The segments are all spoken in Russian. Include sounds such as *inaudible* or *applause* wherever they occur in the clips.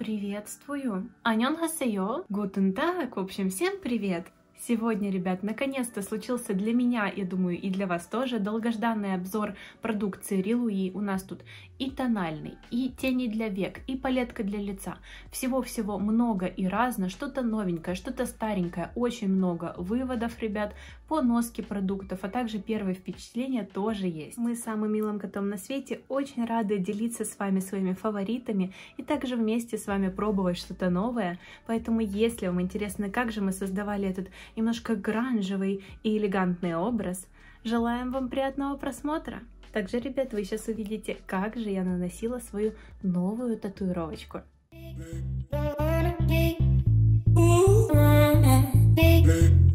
Приветствую. Анён хасеё. Гутен так. В общем, всем привет. Сегодня, ребят, наконец-то случился для меня, я думаю, и для вас тоже долгожданный обзор продукции Рилуи. У нас тут и тональный, и тени для век, и палетка для лица. Всего-всего много и разно, что-то новенькое, что-то старенькое, очень много выводов, ребят, по носке продуктов, а также первые впечатления тоже есть. Мы с самым милым котом на свете очень рады делиться с вами своими фаворитами и также вместе с вами пробовать что-то новое. Поэтому, если вам интересно, как же мы создавали этот немножко гранжевый и элегантный образ. Желаем вам приятного просмотра! Также, ребят, вы сейчас увидите, как же я наносила свою новую татуировочку. Ooh.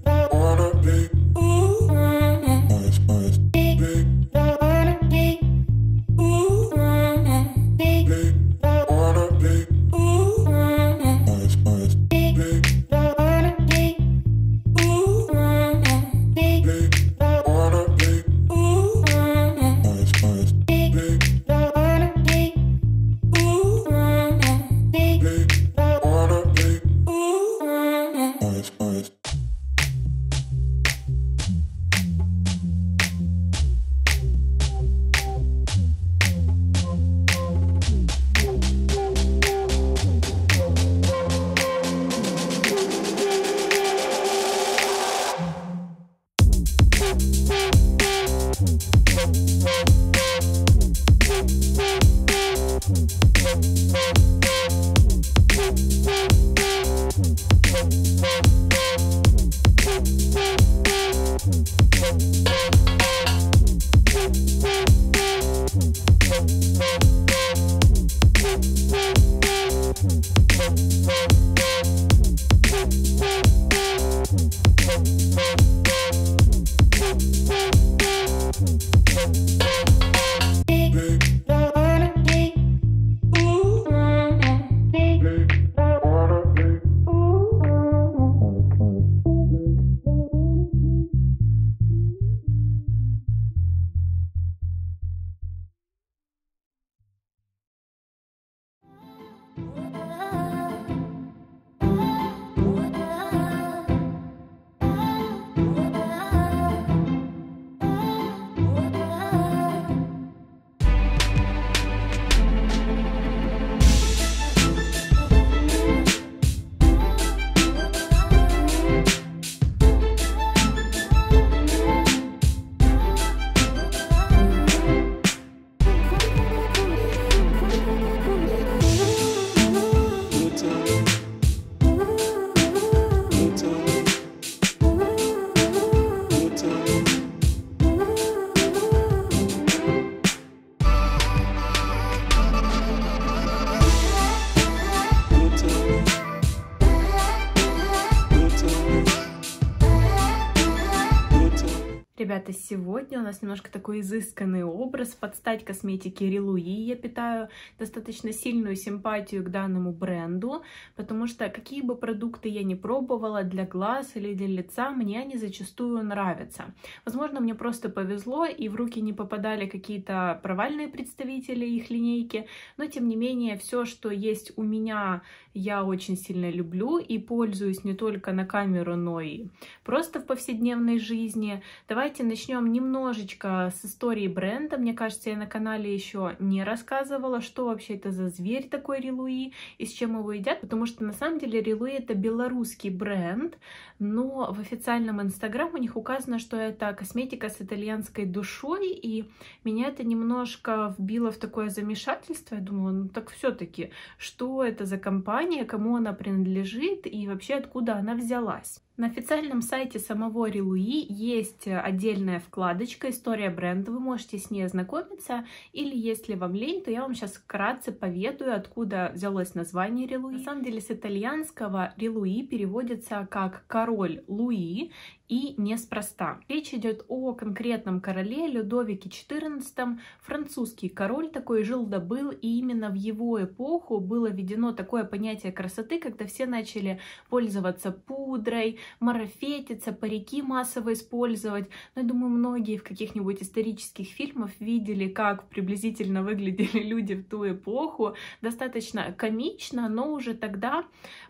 ребята, сегодня у нас немножко такой изысканный образ под стать косметики Рилуи, Я питаю достаточно сильную симпатию к данному бренду, потому что какие бы продукты я ни пробовала для глаз или для лица, мне они зачастую нравятся. Возможно, мне просто повезло, и в руки не попадали какие-то провальные представители их линейки, но тем не менее, все, что есть у меня я очень сильно люблю и пользуюсь не только на камеру, но и просто в повседневной жизни. Давайте начнем немножечко с истории бренда. Мне кажется, я на канале еще не рассказывала, что вообще это за зверь такой релуи и с чем его едят, потому что на самом деле релуи это белорусский бренд, но в официальном инстаграм у них указано, что это косметика с итальянской душой, и меня это немножко вбило в такое замешательство. Я думала, ну так все-таки, что это за компания? понимание, кому она принадлежит и вообще откуда она взялась. На официальном сайте самого Релуи есть отдельная вкладочка «История бренда». Вы можете с ней ознакомиться. Или, если вам лень, то я вам сейчас вкратце поведаю, откуда взялось название Релуи. На самом деле, с итальянского Релуи переводится как «король Луи» и неспроста. Речь идет о конкретном короле Людовике XIV, французский король такой жил да был, и именно в его эпоху было введено такое понятие красоты, когда все начали пользоваться пудрой, марафетиться, парики массово использовать. Но ну, я думаю, многие в каких-нибудь исторических фильмах видели, как приблизительно выглядели *laughs* люди в ту эпоху. Достаточно комично, но уже тогда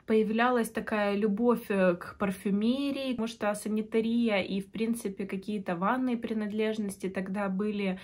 появлялась такая любовь э, к парфюмерии, потому что санитария и, в принципе, какие-то ванные принадлежности тогда были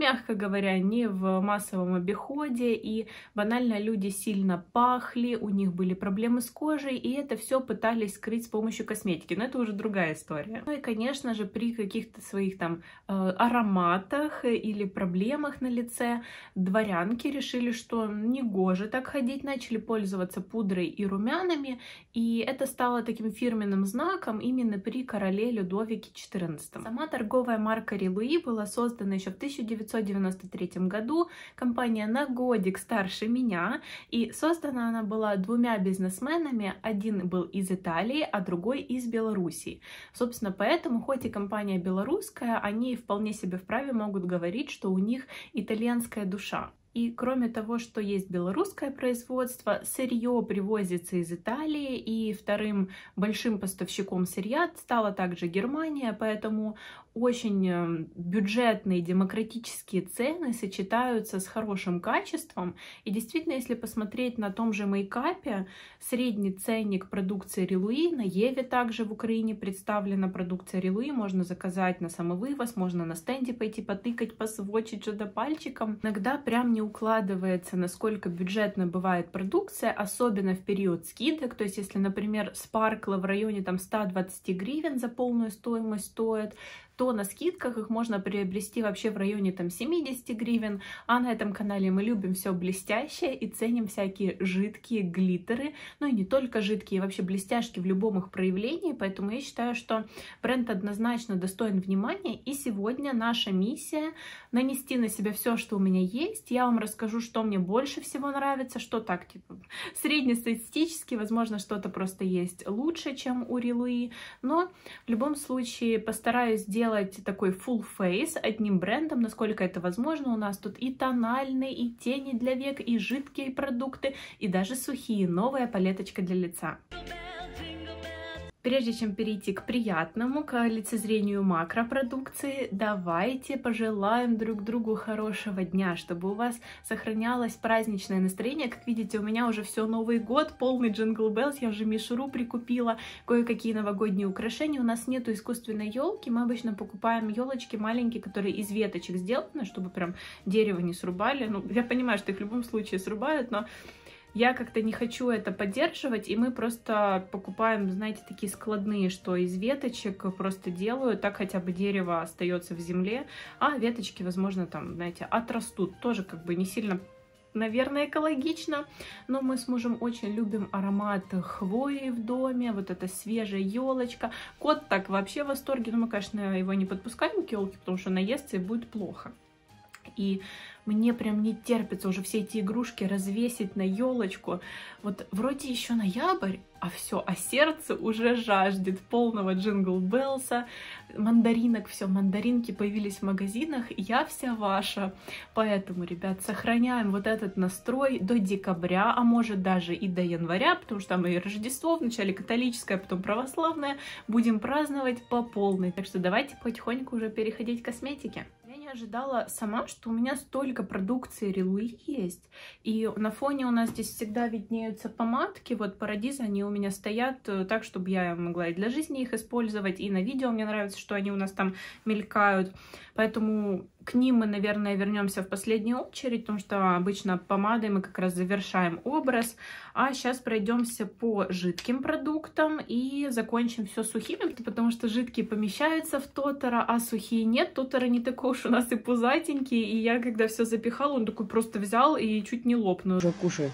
мягко говоря, не в массовом обиходе, и банально люди сильно пахли, у них были проблемы с кожей, и это все пытались скрыть с помощью косметики, но это уже другая история. Ну и, конечно же, при каких-то своих там э, ароматах или проблемах на лице дворянки решили, что не гоже так ходить, начали пользоваться пудрой и румянами, и это стало таким фирменным знаком именно при короле Людовике XIV. Сама торговая марка Рилуи была создана еще в 1900 1993 году. Компания на годик старше меня, и создана она была двумя бизнесменами. Один был из Италии, а другой из Белоруссии. Собственно, поэтому, хоть и компания белорусская, они вполне себе вправе могут говорить, что у них итальянская душа. И кроме того, что есть белорусское производство, сырье привозится из Италии, и вторым большим поставщиком сырья стала также Германия, поэтому очень эм, бюджетные демократические цены сочетаются с хорошим качеством. И действительно, если посмотреть на том же мейкапе, средний ценник продукции Релуи, на Еве также в Украине представлена продукция Релуи, можно заказать на самовывоз, можно на стенде пойти потыкать, посвочить что-то пальчиком. Иногда прям не укладывается, насколько бюджетно бывает продукция, особенно в период скидок, то есть если, например, спаркла в районе там 120 гривен за полную стоимость стоит, то на скидках их можно приобрести вообще в районе там 70 гривен, а на этом канале мы любим все блестящее и ценим всякие жидкие глиттеры, ну и не только жидкие, вообще блестяшки в любом их проявлении, поэтому я считаю, что бренд однозначно достоин внимания, и сегодня наша миссия нанести на себя все, что у меня есть, я вам расскажу, что мне больше всего нравится, что так, типа, среднестатистически, возможно, что-то просто есть лучше, чем у Рилуи, но в любом случае постараюсь сделать сделать такой full face одним брендом, насколько это возможно. У нас тут и тональные, и тени для век, и жидкие продукты, и даже сухие. Новая палеточка для лица. Прежде чем перейти к приятному, к лицезрению макропродукции, давайте пожелаем друг другу хорошего дня, чтобы у вас сохранялось праздничное настроение. Как видите, у меня уже все Новый год, полный джингл беллс, я уже мишуру прикупила, кое-какие новогодние украшения. У нас нету искусственной елки, мы обычно покупаем елочки маленькие, которые из веточек сделаны, чтобы прям дерево не срубали. Ну, я понимаю, что их в любом случае срубают, но я как-то не хочу это поддерживать, и мы просто покупаем, знаете, такие складные, что из веточек просто делаю, так хотя бы дерево остается в земле, а веточки, возможно, там, знаете, отрастут, тоже как бы не сильно наверное, экологично, но мы с мужем очень любим аромат хвои в доме, вот эта свежая елочка. Кот так вообще в восторге, но мы, конечно, его не подпускаем к елке, потому что наестся и будет плохо. И мне прям не терпится уже все эти игрушки развесить на елочку. Вот вроде еще ноябрь, а все, а сердце уже жаждет полного джингл-беллса, мандаринок, все, мандаринки появились в магазинах, я вся ваша. Поэтому, ребят, сохраняем вот этот настрой до декабря, а может даже и до января, потому что там и Рождество вначале католическое, а потом православное, будем праздновать по полной. Так что давайте потихоньку уже переходить к косметике ожидала сама, что у меня столько продукции Релуи есть. И на фоне у нас здесь всегда виднеются помадки. Вот Парадиза, они у меня стоят э, так, чтобы я могла и для жизни их использовать. И на видео мне нравится, что они у нас там мелькают. Поэтому к ним мы, наверное, вернемся в последнюю очередь, потому что обычно помадой мы как раз завершаем образ. А сейчас пройдемся по жидким продуктам и закончим все сухими, потому что жидкие помещаются в тотера, а сухие нет. Тотера не такой уж у нас и пузатенький, и я когда все запихала, он такой просто взял и чуть не лопнул. Уже кушай.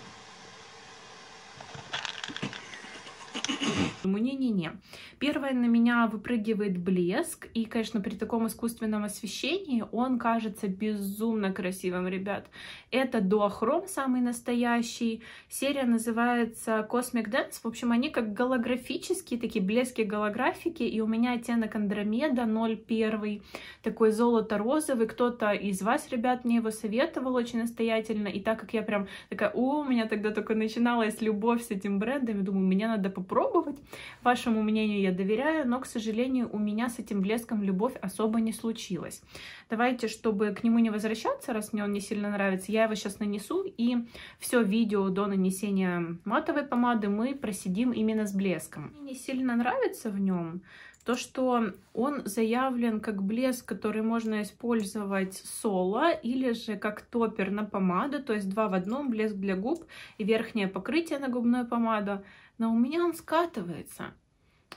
Думаю, не-не-не. Первое, на меня выпрыгивает блеск, и, конечно, при таком искусственном освещении он кажется безумно красивым, ребят. Это дуохром самый настоящий. Серия называется Cosmic Dance. В общем, они как голографические, такие блески голографики, и у меня оттенок Андромеда 0,1, такой золото-розовый. Кто-то из вас, ребят, мне его советовал очень настоятельно, и так как я прям такая, о, у меня тогда только начиналась любовь с этим брендом, думаю, мне надо попробовать. Вашему мнению я доверяю, но, к сожалению, у меня с этим блеском любовь особо не случилась. Давайте, чтобы к нему не возвращаться, раз мне он не сильно нравится, я его сейчас нанесу, и все видео до нанесения матовой помады мы просидим именно с блеском. Мне не сильно нравится в нем, то, что он заявлен как блеск, который можно использовать соло или же как топер на помаду, то есть два в одном, блеск для губ и верхнее покрытие на губную помаду но у меня он скатывается.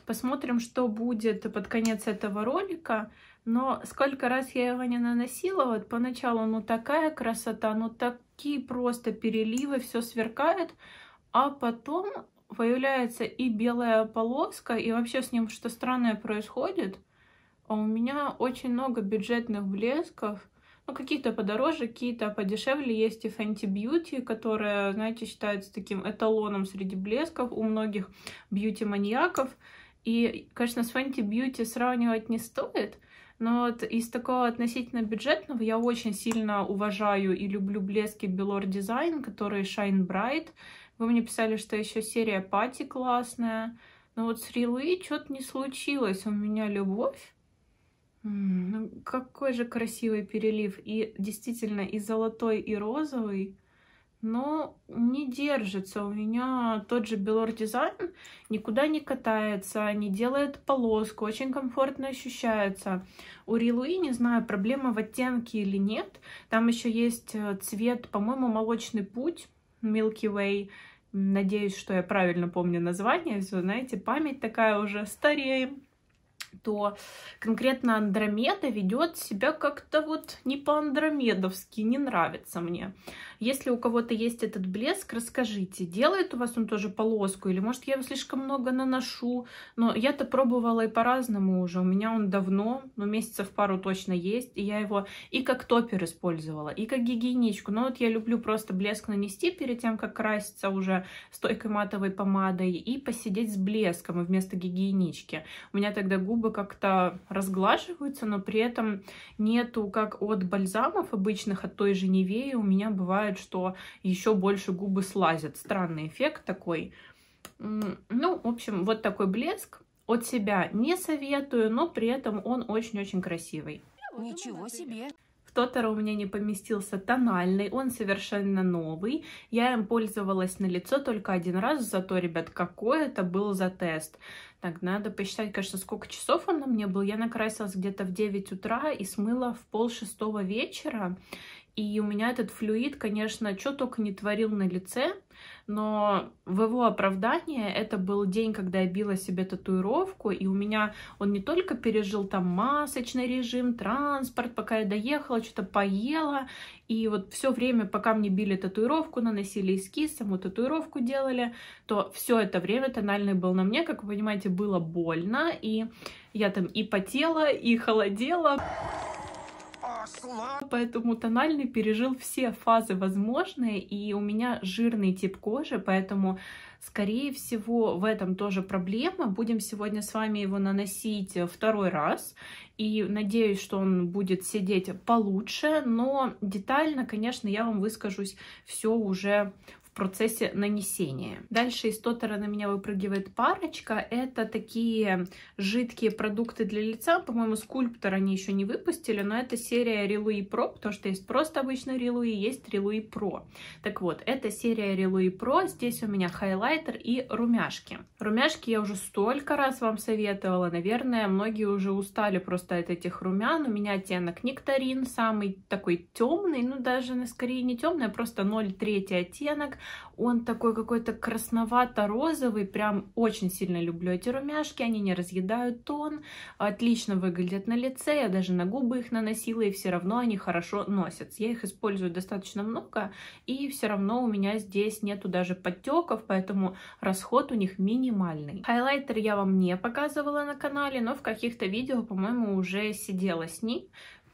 Посмотрим, что будет под конец этого ролика. Но сколько раз я его не наносила, вот поначалу ну такая красота, ну такие просто переливы, все сверкает. А потом появляется и белая полоска, и вообще с ним что странное происходит. А у меня очень много бюджетных блесков, ну, какие-то подороже, какие-то подешевле. Есть и Fenty Beauty, которая, знаете, считается таким эталоном среди блесков у многих бьюти-маньяков. И, конечно, с Fenty Beauty сравнивать не стоит, но вот из такого относительно бюджетного я очень сильно уважаю и люблю блески Белор Дизайн, которые Shine Bright. Вы мне писали, что еще серия Пати классная. Но вот с Рилы что-то не случилось. У меня любовь. Ну, какой же красивый перелив. И действительно и золотой, и розовый. Но не держится. У меня тот же Белор Дизайн никуда не катается, не делает полоску, очень комфортно ощущается. У Рилуи, не знаю, проблема в оттенке или нет. Там еще есть э, цвет, по-моему, молочный путь, Milky Way. Надеюсь, что я правильно помню название. Все, знаете, память такая уже стареем что конкретно Андромеда ведет себя как-то вот не по-андромедовски, не нравится мне. Если у кого-то есть этот блеск, расскажите, делает у вас он тоже полоску, или может я его слишком много наношу. Но я-то пробовала и по-разному уже. У меня он давно, ну месяцев пару точно есть, и я его и как топер использовала, и как гигиеничку. Но вот я люблю просто блеск нанести перед тем, как краситься уже стойкой матовой помадой, и посидеть с блеском вместо гигиенички. У меня тогда губы как-то разглаживаются, но при этом нету, как от бальзамов обычных, от той же Невеи, у меня бывает бывает, что еще больше губы слазят. Странный эффект такой. Ну, в общем, вот такой блеск. От себя не советую, но при этом он очень-очень красивый. Ничего себе! В Тотаро у меня не поместился тональный, он совершенно новый. Я им пользовалась на лицо только один раз, зато, ребят, какой это был за тест. Так, надо посчитать, конечно, сколько часов он на мне был. Я накрасилась где-то в 9 утра и смыла в пол шестого вечера и у меня этот флюид, конечно, что только не творил на лице, но в его оправдание это был день, когда я била себе татуировку, и у меня он не только пережил там масочный режим, транспорт, пока я доехала, что-то поела, и вот все время, пока мне били татуировку, наносили эскиз, саму татуировку делали, то все это время тональный был на мне, как вы понимаете, было больно, и я там и потела, и холодела. Поэтому тональный пережил все фазы возможные, и у меня жирный тип кожи, поэтому, скорее всего, в этом тоже проблема. Будем сегодня с вами его наносить второй раз, и надеюсь, что он будет сидеть получше, но детально, конечно, я вам выскажусь все уже процессе нанесения. Дальше из тотера на меня выпрыгивает парочка. Это такие жидкие продукты для лица. По-моему, скульптор они еще не выпустили, но это серия Релуи Про, потому что есть просто обычный Релуи, есть Релуи Про. Так вот, это серия Релуи Про. Здесь у меня хайлайтер и румяшки. Румяшки я уже столько раз вам советовала. Наверное, многие уже устали просто от этих румян. У меня оттенок нектарин, самый такой темный, ну даже скорее не темный, а просто 0,3 оттенок. Он такой какой-то красновато-розовый, прям очень сильно люблю эти румяшки, они не разъедают тон, отлично выглядят на лице, я даже на губы их наносила, и все равно они хорошо носятся. Я их использую достаточно много, и все равно у меня здесь нету даже подтеков, поэтому расход у них минимальный. Хайлайтер я вам не показывала на канале, но в каких-то видео, по-моему, уже сидела с ним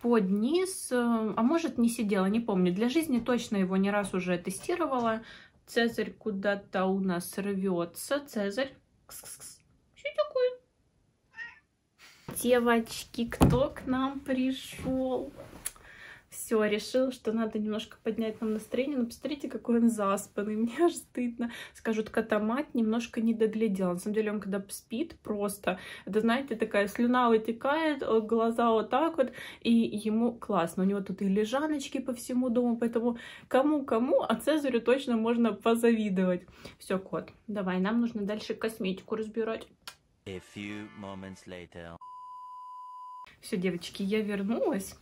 под низ, э, а может не сидела, не помню. Для жизни точно его не раз уже тестировала, Цезарь куда-то у нас рвется. Цезарь. Кс -кс -кс. Что такое? Девочки, кто к нам пришел? все, решил, что надо немножко поднять нам настроение. Но ну, посмотрите, какой он заспанный, *laughs* мне аж стыдно. Скажут, котомат немножко не доглядел. На самом деле он когда спит просто, это, знаете, такая слюна вытекает, э, глаза вот так вот, и ему классно. У него тут и лежаночки по всему дому, поэтому кому-кому, а Цезарю точно можно позавидовать. Все, кот, давай, нам нужно дальше косметику разбирать. Все, девочки, я вернулась.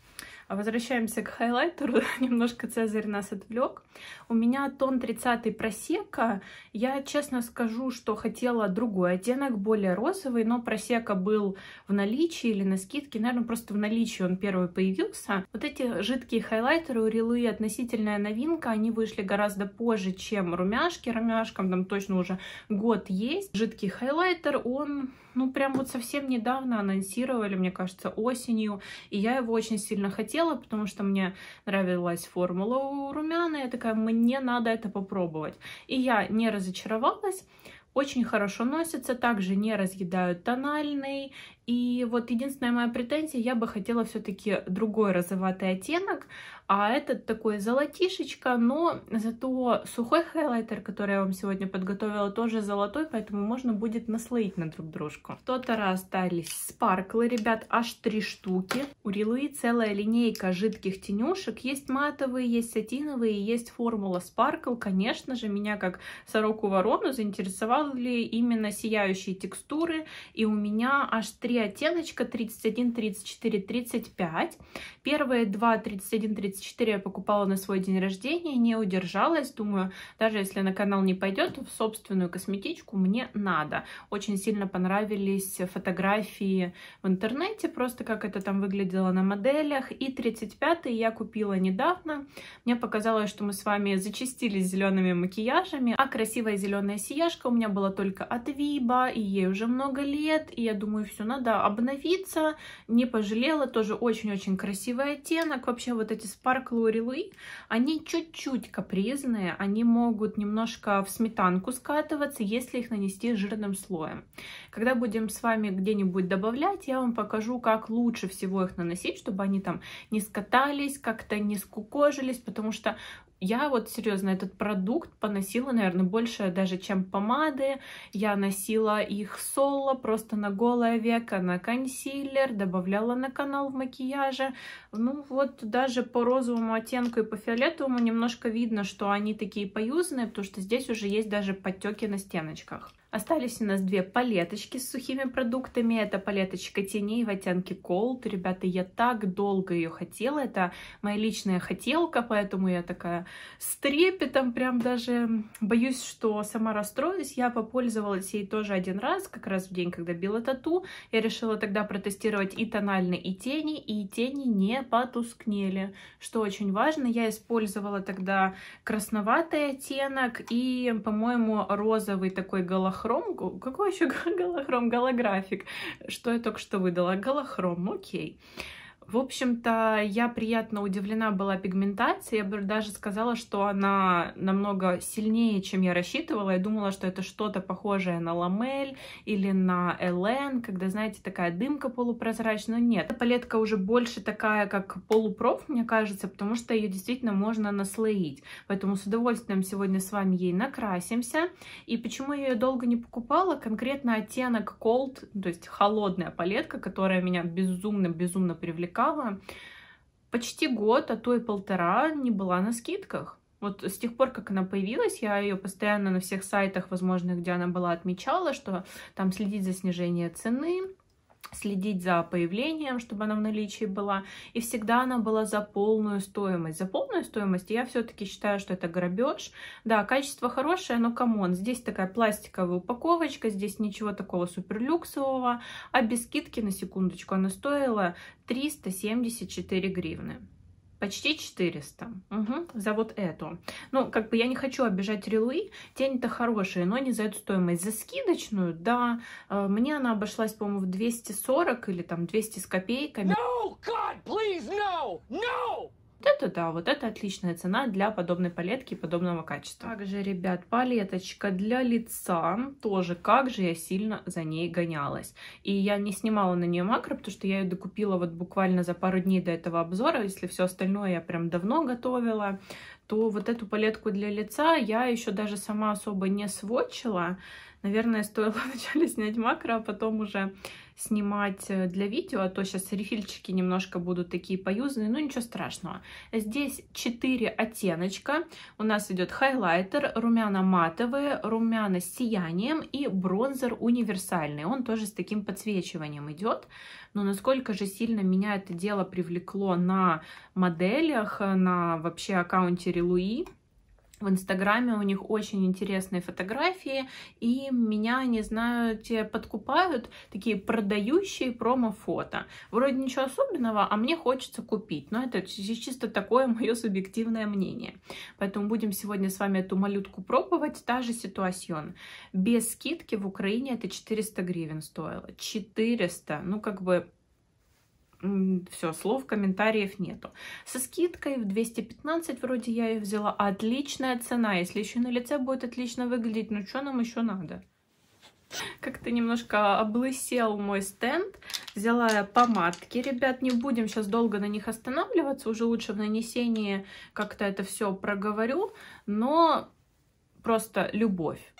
Возвращаемся к хайлайтеру. *laughs* Немножко Цезарь нас отвлек. У меня тон 30 просека. Я честно скажу, что хотела другой оттенок, более розовый, но просека был в наличии или на скидке. Наверное, просто в наличии он первый появился. Вот эти жидкие хайлайтеры у Рилы относительная новинка. Они вышли гораздо позже, чем румяшки. Румяшкам там точно уже год есть. Жидкий хайлайтер, он ну, прям вот совсем недавно анонсировали, мне кажется, осенью. И я его очень сильно хотела, потому что мне нравилась формула у румяна. Я такая, мне надо это попробовать. И я не разочаровалась. Очень хорошо носится, также не разъедают тональный. И вот единственная моя претензия, я бы хотела все-таки другой розоватый оттенок. А этот такой золотишечка, но зато сухой хайлайтер, который я вам сегодня подготовила, тоже золотой, поэтому можно будет наслоить на друг дружку. Что-то остались спарклы, ребят, аж три штуки. У Рилы целая линейка жидких тенюшек. Есть матовые, есть сатиновые, есть формула спаркл. Конечно же, меня как сороку-ворону заинтересовали именно сияющие текстуры. И у меня аж три оттеночка 31, 34, 35. Первые два 31, 34 34 я покупала на свой день рождения, не удержалась. Думаю, даже если на канал не пойдет, в собственную косметичку мне надо. Очень сильно понравились фотографии в интернете, просто как это там выглядело на моделях. И 35 я купила недавно. Мне показалось, что мы с вами зачастились зелеными макияжами, а красивая зеленая сияшка у меня была только от Виба, и ей уже много лет, и я думаю, все, надо обновиться. Не пожалела, тоже очень-очень красивый оттенок. Вообще вот эти Spark Lori они чуть-чуть капризные, они могут немножко в сметанку скатываться, если их нанести жирным слоем. Когда будем с вами где-нибудь добавлять, я вам покажу, как лучше всего их наносить, чтобы они там не скатались, как-то не скукожились, потому что я вот серьезно этот продукт поносила, наверное, больше даже, чем помады. Я носила их соло, просто на голое веко, на консилер, добавляла на канал в макияже. Ну вот даже по розовому оттенку и по фиолетовому немножко видно, что они такие поюзные, потому что здесь уже есть даже подтеки на стеночках. Остались у нас две палеточки с сухими продуктами. Это палеточка теней в оттенке Cold. Ребята, я так долго ее хотела. Это моя личная хотелка, поэтому я такая с трепетом прям даже боюсь, что сама расстроюсь. Я попользовалась ей тоже один раз, как раз в день, когда била тату. Я решила тогда протестировать и тональные, и тени, и тени не потускнели, что очень важно. Я использовала тогда красноватый оттенок и, по-моему, розовый такой голохват голохром, какой еще *laughs* голохром, голографик, что я только что выдала, голохром, окей. Okay. В общем-то, я приятно удивлена была пигментацией. Я бы даже сказала, что она намного сильнее, чем я рассчитывала. Я думала, что это что-то похожее на ламель или на элен, когда, знаете, такая дымка полупрозрачная. Но нет, эта палетка уже больше такая, как полупроф, мне кажется, потому что ее действительно можно наслоить. Поэтому с удовольствием сегодня с вами ей накрасимся. И почему я ее долго не покупала? Конкретно оттенок Cold, то есть холодная палетка, которая меня безумно-безумно привлекает привлекала, почти год, а то и полтора не была на скидках. Вот с тех пор, как она появилась, я ее постоянно на всех сайтах, возможно, где она была, отмечала, что там следить за снижение цены, следить за появлением, чтобы она в наличии была, и всегда она была за полную стоимость. За полную стоимость я все-таки считаю, что это грабеж. Да, качество хорошее, но камон, здесь такая пластиковая упаковочка, здесь ничего такого суперлюксового, а без скидки, на секундочку, она стоила 374 гривны. Почти 400 угу. за вот эту. Ну, как бы я не хочу обижать релуи. Тень-то хорошие, но не за эту стоимость. За скидочную, да. Э, мне она обошлась, по-моему, в 240 или там 200 с копейками. No, God, please, no! No! Вот это да, вот это отличная цена для подобной палетки и подобного качества. Также, ребят, палеточка для лица. Тоже как же я сильно за ней гонялась. И я не снимала на нее макро, потому что я ее докупила вот буквально за пару дней до этого обзора. Если все остальное я прям давно готовила, то вот эту палетку для лица я еще даже сама особо не сводчила. Наверное, стоило *laughs* вначале снять макро, а потом уже снимать э, для видео, а то сейчас рефильчики немножко будут такие поюзанные, но ну, ничего страшного. Здесь 4 оттеночка. У нас идет хайлайтер, румяна матовые, румяна с сиянием и бронзер универсальный. Он тоже с таким подсвечиванием идет. Но насколько же сильно меня это дело привлекло на моделях, на вообще аккаунте Релуи, в Инстаграме у них очень интересные фотографии, и меня, не знаю, те подкупают такие продающие промо-фото. Вроде ничего особенного, а мне хочется купить. Но это чисто такое *laughs* мое субъективное мнение. Поэтому будем сегодня с вами эту малютку пробовать. Та же ситуация. Без скидки в Украине это 400 гривен стоило. 400! Ну, как бы все, слов, комментариев нету. Со скидкой в 215 вроде я ее взяла. Отличная цена. Если еще на лице будет отлично выглядеть, ну что нам еще надо? Как-то немножко облысел мой стенд. Взяла я помадки, ребят, не будем сейчас долго на них останавливаться, уже лучше в нанесении как-то это все проговорю, но просто любовь.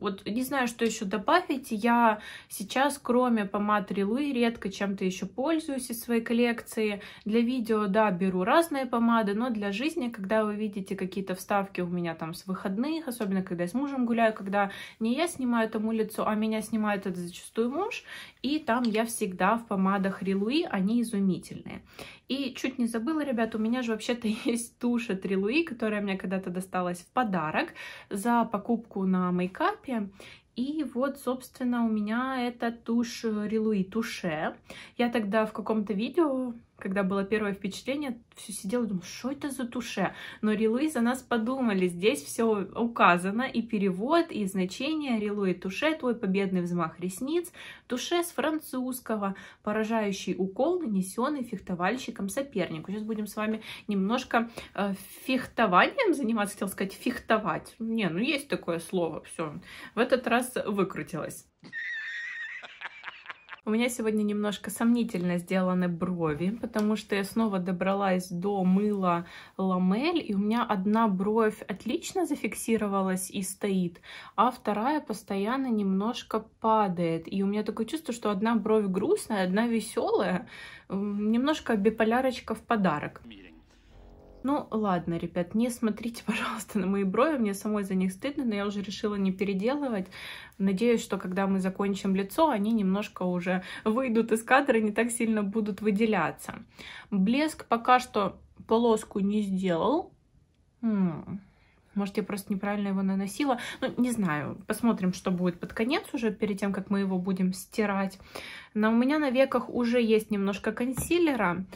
Вот не знаю, что еще добавить. Я сейчас, кроме помад Рилуи, редко чем-то еще пользуюсь из своей коллекции. Для видео, да, беру разные помады, но для жизни, когда вы видите какие-то вставки у меня там с выходных, особенно когда я с мужем гуляю, когда не я снимаю этому лицо, а меня снимает это зачастую муж, и там я всегда в помадах Рилуи, они изумительные. И чуть не забыла, ребят, у меня же вообще-то *laughs* есть тушь от Релуи, которая мне когда-то досталась в подарок за покупку на мейкапе. И вот, собственно, у меня эта тушь Рилуи Туше. Я тогда в каком-то видео когда было первое впечатление, все сидела и думала, что это за туше? Но релуи за нас подумали, здесь все указано, и перевод, и значение релуи туше, твой победный взмах ресниц, туше с французского, поражающий укол, нанесенный фехтовальщиком сопернику. Сейчас будем с вами немножко э, фехтованием заниматься, хотел сказать фехтовать. Не, ну есть такое слово, все, в этот раз выкрутилось. У меня сегодня немножко сомнительно сделаны брови, потому что я снова добралась до мыла ламель, и у меня одна бровь отлично зафиксировалась и стоит, а вторая постоянно немножко падает. И у меня такое чувство, что одна бровь грустная, одна веселая, немножко биполярочка в подарок. Ну, ладно, ребят, не смотрите, *laughs* пожалуйста, на мои брови, мне самой за них стыдно, но я уже решила не переделывать. Надеюсь, что когда мы закончим лицо, они немножко уже выйдут из кадра и не так сильно будут выделяться. Блеск пока что полоску не сделал. Может, я просто неправильно его наносила. Ну, не знаю. Посмотрим, что будет под конец уже, перед тем, как мы его будем стирать. Но у меня на веках уже есть немножко консилера.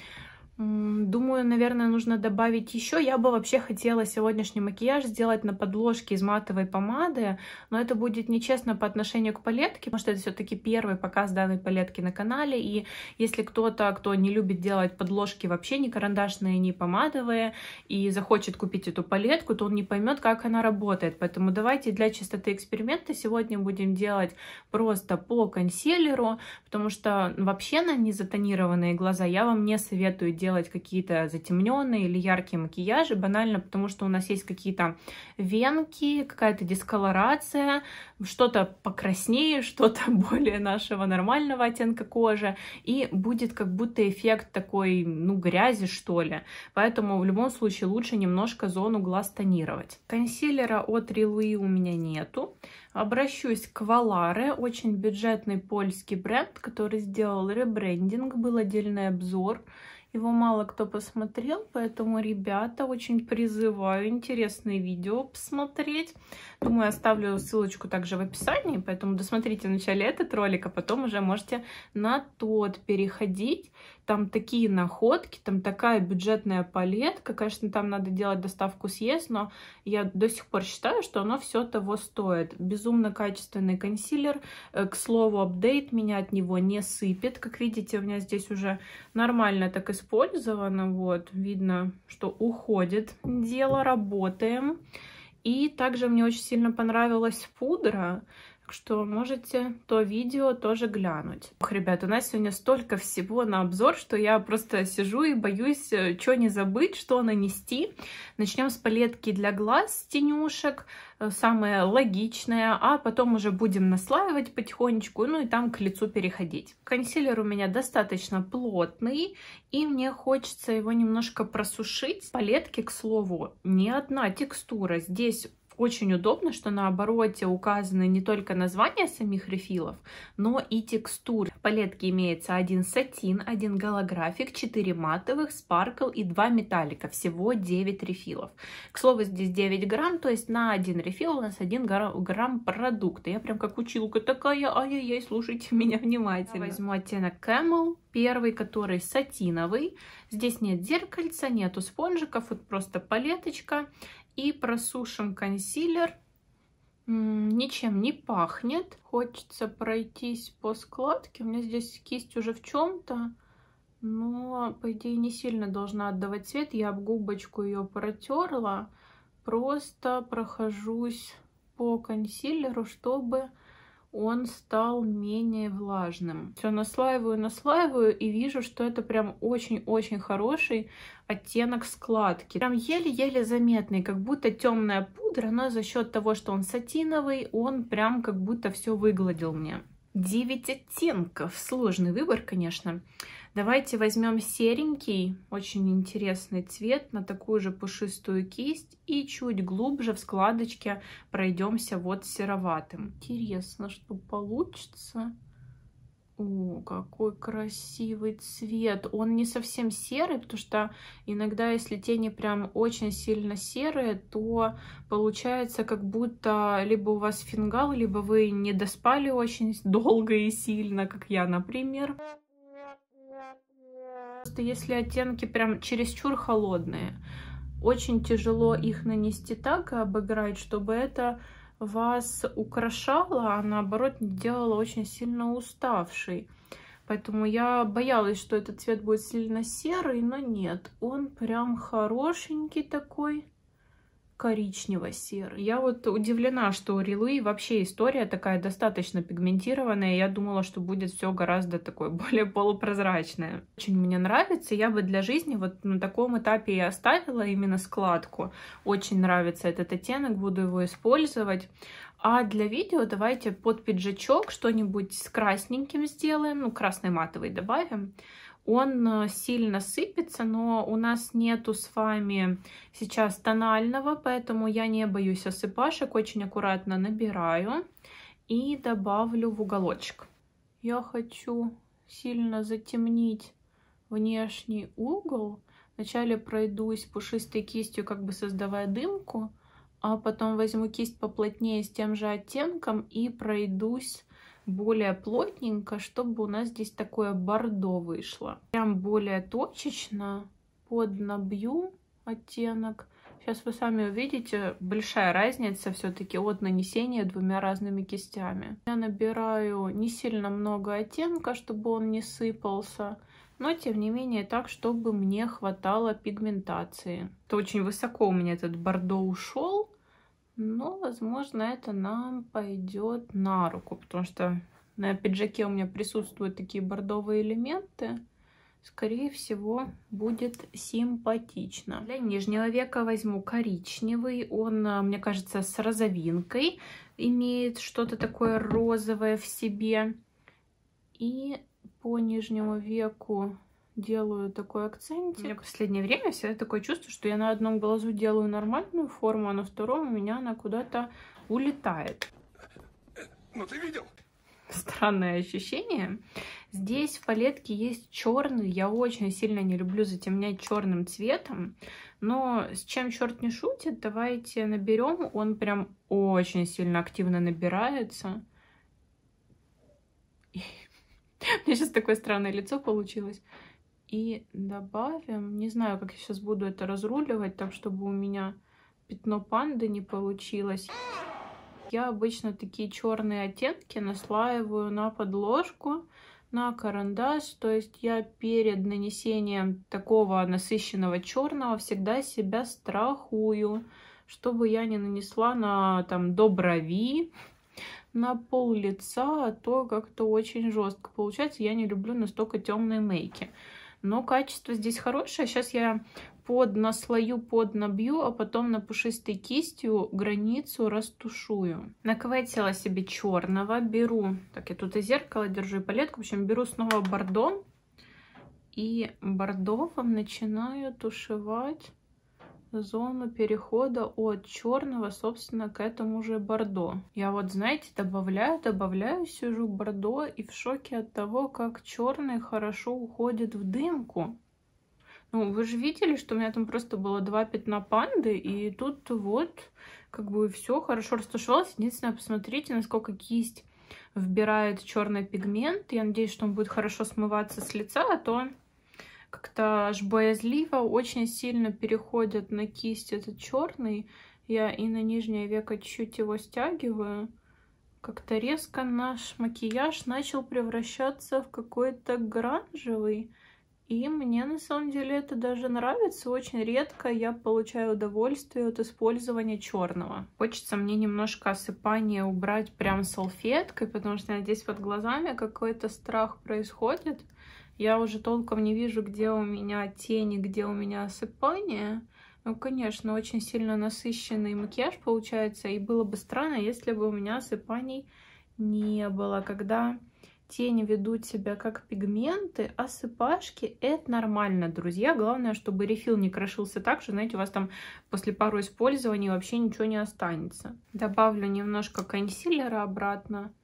Думаю, наверное, нужно добавить еще. Я бы вообще хотела сегодняшний макияж сделать на подложке из матовой помады, но это будет нечестно по отношению к палетке, потому что это все-таки первый показ данной палетки на канале, и если кто-то, кто не любит делать подложки вообще ни карандашные, ни помадовые, и захочет купить эту палетку, то он не поймет, как она работает. Поэтому давайте для чистоты эксперимента сегодня будем делать просто по консилеру, потому что вообще на незатонированные глаза я вам не советую делать делать какие-то затемненные или яркие макияжи, банально, потому что у нас есть какие-то венки, какая-то дисколорация, что-то покраснее, *laughs* что-то более нашего нормального оттенка кожи, и будет как будто эффект такой, ну, грязи, что ли. Поэтому в любом случае лучше немножко зону глаз тонировать. Консилера от Рилуи у меня нету. Обращусь к Валаре, очень бюджетный польский бренд, который сделал ребрендинг, был отдельный обзор. Его мало кто посмотрел, поэтому, ребята, очень призываю интересное видео посмотреть. Думаю, оставлю ссылочку также в описании, поэтому досмотрите вначале этот ролик, а потом уже можете на тот переходить там такие находки, там такая бюджетная палетка. Конечно, там надо делать доставку съезд, но я до сих пор считаю, что оно все того стоит. Безумно качественный консилер. Э, к слову, апдейт меня от него не сыпет. Как видите, у меня здесь уже нормально так использовано. Вот, видно, что уходит. Дело работаем. И также мне очень сильно понравилась пудра. Так что можете то видео тоже глянуть. Ох, ребят, у нас сегодня столько всего на обзор, что я просто сижу и боюсь, э, что не забыть, что нанести. Начнем с палетки для глаз тенюшек, э, самое логичное, а потом уже будем наслаивать потихонечку, ну и там к лицу переходить. Консилер у меня достаточно плотный, и мне хочется его немножко просушить. Палетки, к слову, не одна текстура. Здесь очень удобно, что на обороте указаны не только названия самих рефилов, но и текстуры. В палетке имеется один сатин, один голографик, 4 матовых, спаркл и 2 металлика. Всего 9 рефилов. К слову, здесь 9 грамм, то есть на один рефил у нас 1 грамм продукта. Я прям как училка такая, ай-яй-яй, слушайте меня внимательно. Я возьму оттенок Camel, первый, который сатиновый. Здесь нет зеркальца, нету спонжиков, вот просто палеточка. И просушим консилер. Ничем не пахнет. Хочется пройтись по складке. У меня здесь кисть уже в чем-то. Но, по идее, не сильно должна отдавать цвет. Я об губочку ее протерла. Просто прохожусь по консилеру, чтобы он стал менее влажным. Все наслаиваю, наслаиваю и вижу, что это прям очень-очень хороший оттенок складки. Прям еле-еле заметный, как будто темная пудра, но за счет того, что он сатиновый, он прям как будто все выгладил мне. 9 оттенков. Сложный выбор, конечно. Давайте возьмем серенький, очень интересный цвет на такую же пушистую кисть и чуть глубже в складочке пройдемся вот сероватым. Интересно, что получится. О, какой красивый цвет. Он не совсем серый, потому что иногда, если тени прям очень сильно серые, то получается, как будто либо у вас фингал, либо вы не доспали очень долго и сильно, как я, например просто если оттенки прям чересчур холодные, очень тяжело их нанести так и обыграть, чтобы это вас украшало, а наоборот делало очень сильно уставший. Поэтому я боялась, что этот цвет будет сильно серый, но нет. Он прям хорошенький такой коричнево-серый. Я вот удивлена, что у Рилы вообще история такая достаточно пигментированная. Я думала, что будет все гораздо такое *laughs* более полупрозрачное. Очень мне нравится. Я бы для жизни вот на таком этапе и оставила именно складку. Очень нравится этот оттенок, буду его использовать. А для видео давайте под пиджачок что-нибудь с красненьким сделаем, ну красный матовый добавим он э, сильно сыпется, но у нас нету с вами сейчас тонального, поэтому я не боюсь осыпашек, очень аккуратно набираю и добавлю в уголочек. Я хочу сильно затемнить внешний угол. Вначале пройдусь пушистой кистью, как бы создавая дымку, а потом возьму кисть поплотнее с тем же оттенком и пройдусь более плотненько, чтобы у нас здесь такое бордо вышло. Прям более точечно поднабью оттенок. Сейчас вы сами увидите, большая разница все-таки от нанесения двумя разными кистями. Я набираю не сильно много оттенка, чтобы он не сыпался, но тем не менее так, чтобы мне хватало пигментации. То очень высоко у меня этот бордо ушел, но, возможно, это нам пойдет на руку, потому что на пиджаке у меня присутствуют такие бордовые элементы. Скорее всего, будет симпатично. Для нижнего века возьму коричневый. Он, а, мне кажется, с розовинкой. Имеет что-то такое розовое в себе. И по нижнему веку делаю такой акцент. У меня в последнее время всегда такое чувство, что я на одном глазу делаю нормальную форму, а на втором у меня она куда-то улетает. Ну ты видел? Странное ощущение. Здесь в палетке есть черный. Я очень сильно не люблю затемнять черным цветом. Но с чем черт не шутит, давайте наберем. Он прям очень сильно активно набирается. *laughs* У меня сейчас такое странное лицо получилось и добавим. Не знаю, как я сейчас буду это разруливать, так чтобы у меня пятно панды не получилось. Я обычно такие черные оттенки наслаиваю на подложку, на карандаш. То есть я перед нанесением такого насыщенного черного всегда себя страхую, чтобы я не нанесла на там до брови, на пол лица, а то как-то очень жестко получается. Я не люблю настолько темные мейки но качество здесь хорошее. Сейчас я под наслою, под набью, а потом на пушистой кистью границу растушую. Наквэтила себе черного, беру, так я тут и зеркало держу, и палетку, в общем, беру снова бордо, и бордовым начинаю тушевать зону перехода от черного, собственно, к этому же бордо. Я вот, знаете, добавляю, добавляю, сижу бордо и в шоке от того, как черный хорошо уходит в дымку. Ну, вы же видели, что у меня там просто было два пятна панды, и тут вот как бы все хорошо растушевалось. Единственное, посмотрите, насколько кисть вбирает черный пигмент. Я надеюсь, что он будет хорошо смываться с лица, а то как-то аж боязливо очень сильно переходит на кисть этот черный. Я и на нижнее веко чуть-чуть его стягиваю. Как-то резко наш макияж начал превращаться в какой-то гранжевый. И мне на самом деле это даже нравится. Очень редко я получаю удовольствие от использования черного. Хочется мне немножко осыпание убрать прям салфеткой, потому что здесь под глазами какой-то страх происходит я уже толком не вижу, где у меня тени, где у меня осыпание. Ну, конечно, очень сильно насыщенный макияж получается, и было бы странно, если бы у меня осыпаний не было. Когда тени ведут себя как пигменты, осыпашки — это нормально, друзья. Главное, чтобы рефил не крошился так, же, знаете, у вас там после пару использований вообще ничего не останется. Добавлю немножко консилера обратно,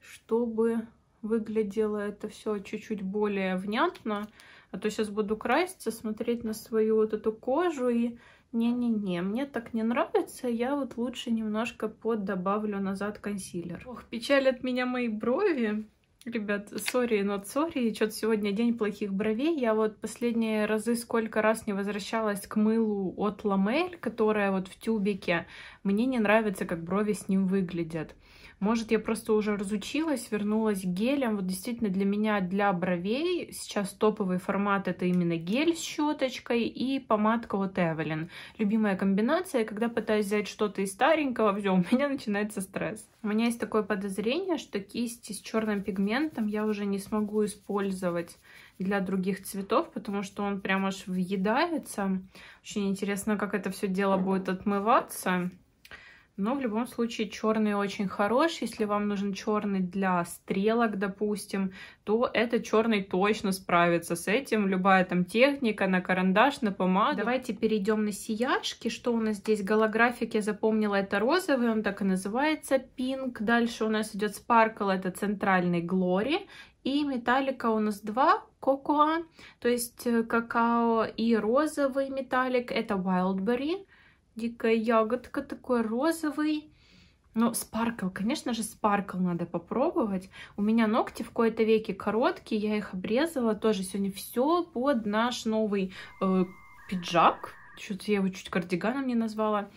чтобы выглядело это все чуть-чуть более внятно. А то сейчас буду краситься, смотреть на свою вот эту кожу и не-не-не, мне так не нравится, я вот лучше немножко поддобавлю назад консилер. Ох, печалят меня мои брови. Ребят, сори, но сори, что-то сегодня день плохих бровей. Я вот последние разы сколько раз не возвращалась к мылу от Ламель, которая вот в тюбике. Мне не нравится, как брови с ним выглядят. Может, я просто уже разучилась, вернулась к гелям. Вот действительно для меня, для бровей, сейчас топовый формат это именно гель с щеточкой и помадка от Эвелин. Любимая комбинация, когда пытаюсь взять что-то из старенького, все, *laughs* у меня начинается стресс. У меня есть такое подозрение, что кисти с черным пигментом я уже не смогу использовать для других цветов, потому что он прямо аж въедается. Очень интересно, как это все дело будет отмываться. Но в любом случае черный очень хорош. Если вам нужен черный для стрелок, допустим, то этот черный точно справится с этим. Любая там техника на карандаш, на помаду. Давайте перейдем на сияшки. Что у нас здесь? Голографик я запомнила, это розовый, он так и называется, пинг. Дальше у нас идет спаркл, это центральный глори. И металлика у нас два, кокоа, то есть э, какао и розовый металлик, это Wildberry. Дикая ягодка, такой розовый. но ну, спаркл, конечно же, спаркл надо попробовать. У меня ногти в кои-то веки короткие, я их обрезала тоже сегодня. Все под наш новый э, пиджак. Что-то я его чуть кардиганом не назвала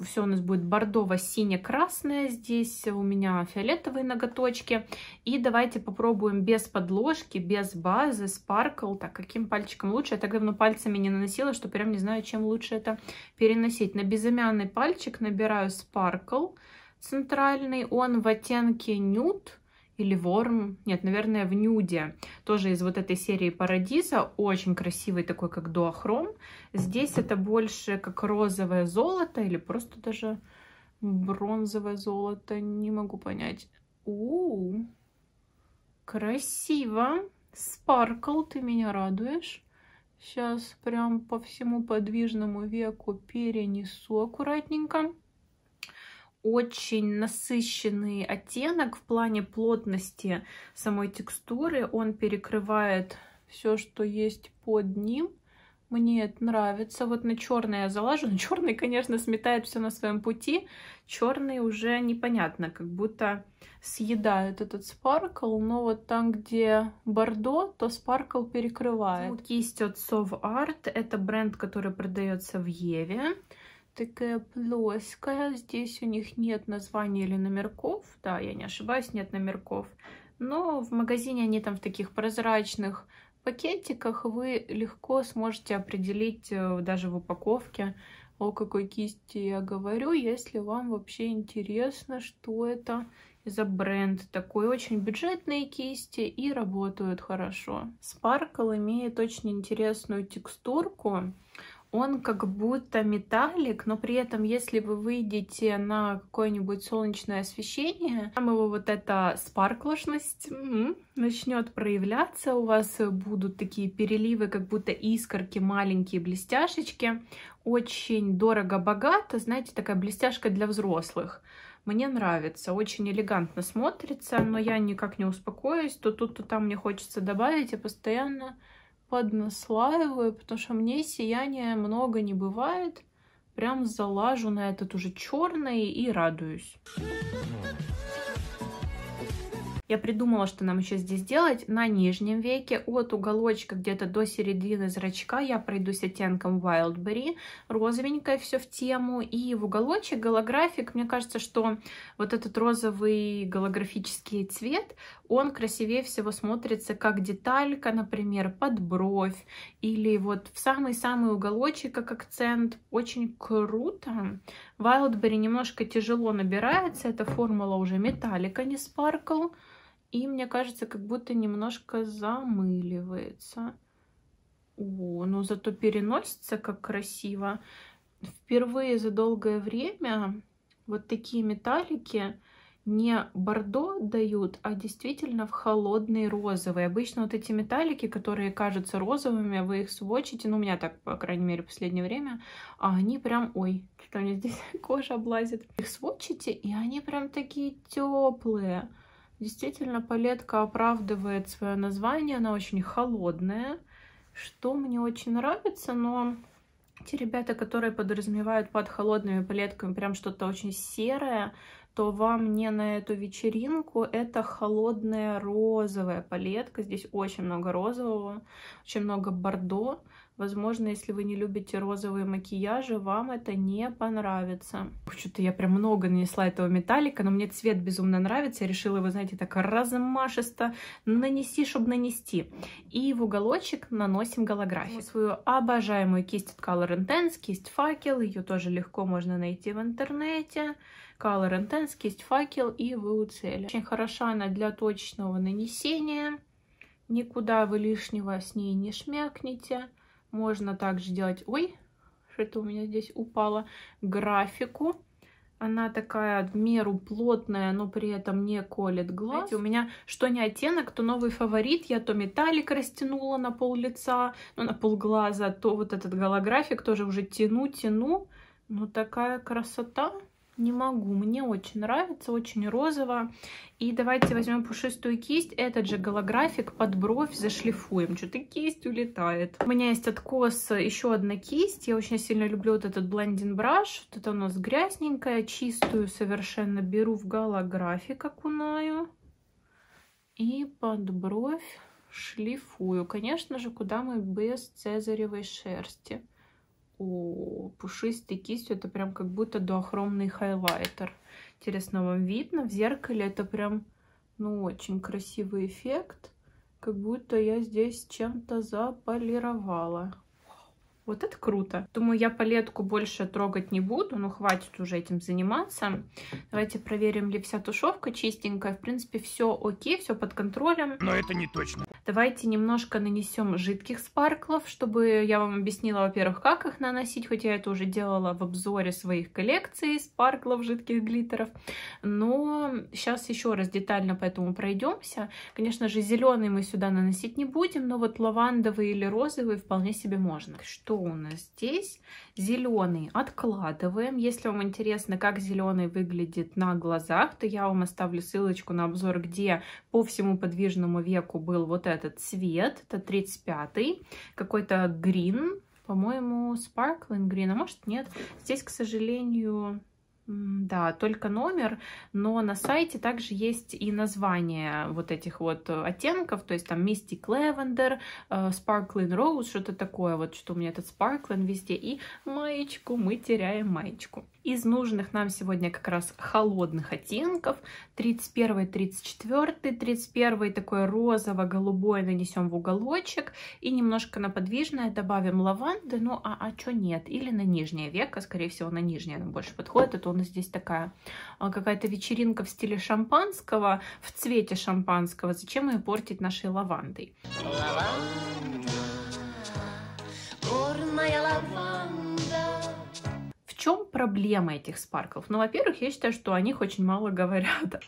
все у нас будет бордово-сине-красное. Здесь у меня фиолетовые ноготочки. И давайте попробуем без подложки, без базы, спаркл. Так, каким пальчиком лучше? Я так давно пальцами не наносила, что прям не знаю, чем лучше это переносить. На безымянный пальчик набираю спаркл центральный. Он в оттенке нюд или Ворм, нет, наверное, в Нюде, тоже из вот этой серии парадиза очень красивый такой, как дуохром. Здесь это больше как розовое золото или просто даже бронзовое золото, не могу понять. У, -у, -у. красиво, спаркл, ты меня радуешь. Сейчас прям по всему подвижному веку перенесу аккуратненько очень насыщенный оттенок в плане плотности самой текстуры. Он перекрывает все, что есть под ним. Мне это нравится. Вот на черный я залажу. *laughs* на черный, конечно, сметает все на своем пути. Черный уже непонятно, как будто съедает этот спаркл. Но вот там, где бордо, то спаркл перекрывает. кисть от Sov Art. Это бренд, который продается в Еве такая плоская. Здесь у них нет названий или номерков. Да, я не ошибаюсь, нет номерков. Но в магазине они там в таких прозрачных пакетиках. Вы легко сможете определить э, даже в упаковке, о какой кисти я говорю, если вам вообще интересно, что это за бренд такой. Очень бюджетные кисти и работают хорошо. Sparkle имеет очень интересную текстурку он как будто металлик, но при этом, если вы выйдете на какое-нибудь солнечное освещение, там его вот эта спарклошность начнет проявляться, у вас будут такие переливы, как будто искорки, маленькие блестяшечки. Очень дорого-богато, знаете, такая блестяшка для взрослых. Мне нравится, очень элегантно смотрится, но я никак не успокоюсь, то тут, то там мне хочется добавить, и постоянно поднаслаиваю, потому что мне сияния много не бывает. Прям залажу на этот уже черный и радуюсь. Ну, я придумала, что нам еще здесь делать. На нижнем веке от уголочка где-то до середины зрачка я пройдусь оттенком Wildberry, розовенькое все в тему. И в уголочек голографик, мне кажется, что вот этот розовый голографический цвет, он красивее всего смотрится как деталька, например, под бровь или вот в самый-самый уголочек как акцент. Очень круто. Wildberry немножко тяжело набирается, эта формула уже металлика, не sparkle и мне кажется, как будто немножко замыливается. О, ну зато переносится как красиво. Впервые за долгое время вот такие металлики не бордо дают, а действительно в холодный розовый. Обычно вот эти металлики, которые кажутся розовыми, вы их сводчите, ну у меня так, по крайней мере, в последнее время, а они прям, ой, что у меня здесь кожа облазит. Их сводчите, и они прям такие теплые. Действительно, палетка оправдывает свое название, она очень холодная, что мне очень нравится, но те ребята, которые подразумевают под холодными палетками прям что-то очень серое, то вам не на эту вечеринку. Это холодная розовая палетка. Здесь очень много розового, очень много бордо. Возможно, если вы не любите розовые макияжи, вам это не понравится. Что-то я прям много нанесла этого металлика, но мне цвет безумно нравится. Я решила его, знаете, так размашисто нанести, чтобы нанести. И в уголочек наносим голографию. Свою обожаемую кисть от Color Intense, кисть факел. Ее тоже легко можно найти в интернете. Color Intense, кисть факел и вы у цели. Очень хороша она для точного нанесения. Никуда вы лишнего с ней не шмякнете. Можно также делать... Ой, что-то у меня здесь упало. Графику. Она такая в меру плотная, но при этом не колет глаз. Знаете, у меня что не оттенок, то новый фаворит. Я то металлик растянула на пол лица, ну, на пол глаза, то вот этот голографик тоже уже тяну-тяну. Ну, такая красота не могу. Мне очень нравится, очень розово. И давайте возьмем пушистую кисть. Этот же голографик под бровь зашлифуем. Что-то кисть улетает. У меня есть откос еще одна кисть. Я очень сильно люблю вот этот блендинг браш. Вот это у нас грязненькая, чистую совершенно беру в голографик, окунаю. И под бровь шлифую. Конечно же, куда мы без цезаревой шерсти у пушистой кистью. Это прям как будто дуохромный хайлайтер. Интересно, вам видно? В зеркале это прям, ну, очень красивый эффект. Как будто я здесь чем-то заполировала. Вот это круто. Думаю, я палетку больше трогать не буду, но хватит уже этим заниматься. Давайте проверим, ли вся тушевка чистенькая. В принципе, все окей, все под контролем. Но это не точно. Давайте немножко нанесем жидких спарклов, чтобы я вам объяснила, во-первых, как их наносить, хотя я это уже делала в обзоре своих коллекций спарклов, жидких глиттеров. Но сейчас еще раз детально по этому пройдемся. Конечно же, зеленый мы сюда наносить не будем, но вот лавандовый или розовый вполне себе можно. Что у нас здесь? Зеленый откладываем. Если вам интересно, как зеленый выглядит на глазах, то я вам оставлю ссылочку на обзор, где по всему подвижному веку был вот этот этот цвет, это 35-й, какой-то грин, по-моему, sparkling green, а может нет. Здесь, к сожалению, да, только номер, но на сайте также есть и название вот этих вот э, оттенков, то есть там Mystic Lavender, э, Sparkling Rose, что-то такое, вот что у меня этот Sparkling везде, и маечку, мы теряем маечку. Из нужных нам сегодня как раз холодных оттенков, 31, 34, 31 такой розово-голубой нанесем в уголочек, и немножко на подвижное добавим лаванды, ну а, а что нет, или на нижнее веко, скорее всего на нижнее нам больше подходит, это а он условно здесь такая а, какая-то вечеринка в стиле шампанского, в цвете шампанского, зачем ее портить нашей лавандой? Лаванда, лаванда. В чем проблема этих спарклов? Ну, во-первых, я считаю, что о них очень мало говорят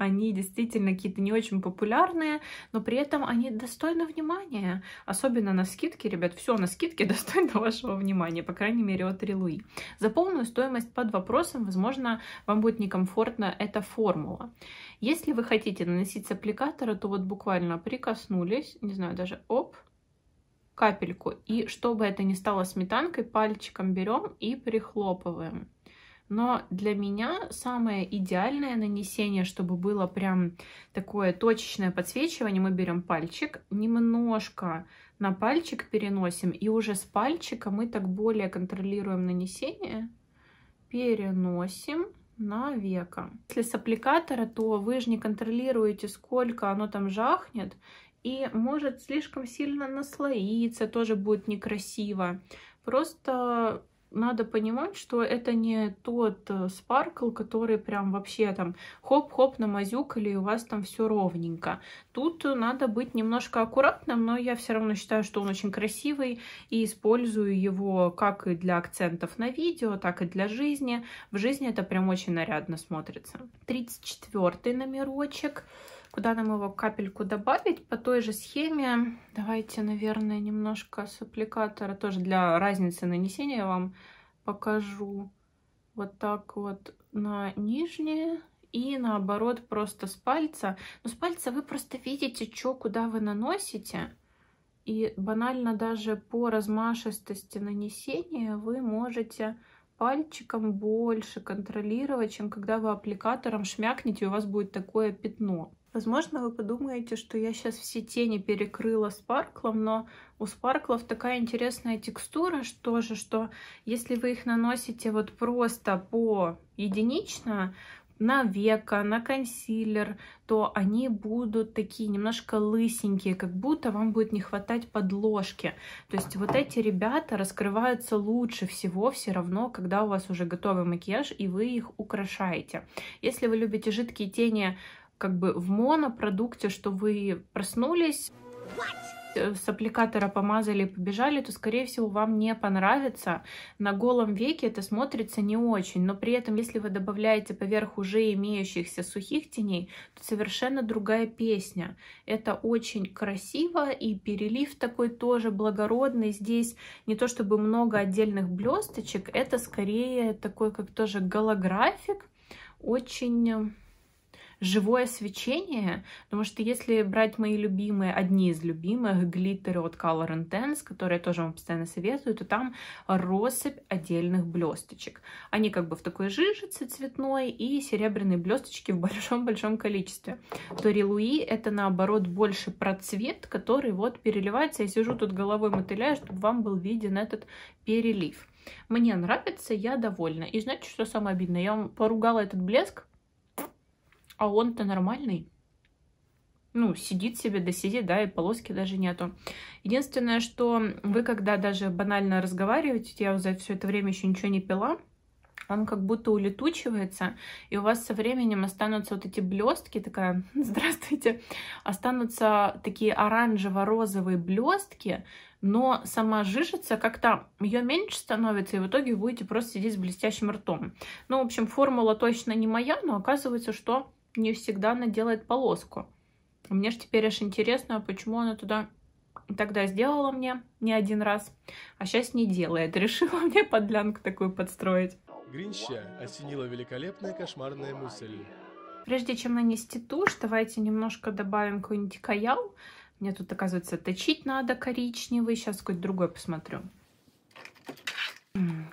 они действительно какие-то не очень популярные, но при этом они достойны внимания. Особенно на скидке, ребят, все на скидке *laughs* достойно вашего внимания, по крайней мере, от Релуи. За полную стоимость под вопросом, возможно, вам будет некомфортно эта формула. Если вы хотите наносить с аппликатора, то вот буквально прикоснулись, не знаю, даже оп, капельку. И чтобы это не стало сметанкой, пальчиком берем и прихлопываем. Но для меня самое идеальное нанесение, чтобы было прям такое точечное подсвечивание, мы берем пальчик, немножко на пальчик переносим, и уже с пальчика мы так более контролируем нанесение. Переносим на века. Если с аппликатора, то вы же не контролируете, сколько оно там жахнет, и может слишком сильно наслоиться, тоже будет некрасиво. Просто надо понимать, что это не тот э, спаркл, который прям вообще там хоп-хоп на мазюк или у вас там все ровненько. Тут надо быть немножко аккуратным, но я все равно считаю, что он очень красивый и использую его как и для акцентов на видео, так и для жизни. В жизни это прям очень нарядно смотрится. 34 номерочек. Куда нам его капельку добавить? По той же схеме. Давайте, наверное, немножко с аппликатора. Тоже для разницы нанесения я вам покажу. Вот так вот на нижнее и наоборот просто с пальца. Но с пальца вы просто видите, что, куда вы наносите. И банально даже по размашистости нанесения вы можете пальчиком больше контролировать, чем когда вы аппликатором шмякнете, и у вас будет такое пятно. Возможно, вы подумаете, что я сейчас все тени перекрыла спарклом, но у спарклов такая интересная текстура, что же, что если вы их наносите вот просто по единично, на века, на консилер, то они будут такие немножко лысенькие, как будто вам будет не хватать подложки. То есть вот эти ребята раскрываются лучше всего все равно, когда у вас уже готовый макияж и вы их украшаете. Если вы любите жидкие тени как бы в монопродукте, что вы проснулись, э, с аппликатора помазали и побежали, то, скорее всего, вам не понравится. На голом веке это смотрится не очень, но при этом, если вы добавляете поверх уже имеющихся сухих теней, то совершенно другая песня. Это очень красиво, и перелив такой тоже благородный. Здесь не то чтобы много отдельных блесточек, это скорее такой, как тоже голографик, очень э, живое свечение, потому что если брать мои любимые, одни из любимых, глиттеры от Color Intense, которые я тоже вам постоянно советую, то там россыпь отдельных блесточек. Они как бы в такой жижице цветной и серебряные блесточки в большом-большом количестве. То Луи это наоборот больше про цвет, который вот переливается. Я сижу тут головой мотыляю, чтобы вам был виден этот перелив. Мне нравится, я довольна. И знаете, что самое обидное? Я вам поругала этот блеск, а он-то нормальный. Ну, сидит себе, да сидит, да, и полоски даже нету. Единственное, что вы, когда даже банально разговариваете, я за все это время еще ничего не пила, он как будто улетучивается, и у вас со временем останутся вот эти блестки, такая, *laughs* здравствуйте, останутся такие оранжево-розовые блестки, но сама жижица как-то ее меньше становится, и в итоге будете просто сидеть с блестящим ртом. Ну, в общем, формула точно не моя, но оказывается, что не всегда она делает полоску. Мне же теперь аж интересно, а почему она туда тогда сделала мне не один раз, а сейчас не делает. *laughs* Решила мне подлянку такую подстроить. Гринча осенила великолепная кошмарная мысль. Прежде чем нанести тушь, давайте немножко добавим какой-нибудь каял. Мне тут, оказывается, точить надо коричневый. Сейчас какой-то другой посмотрю.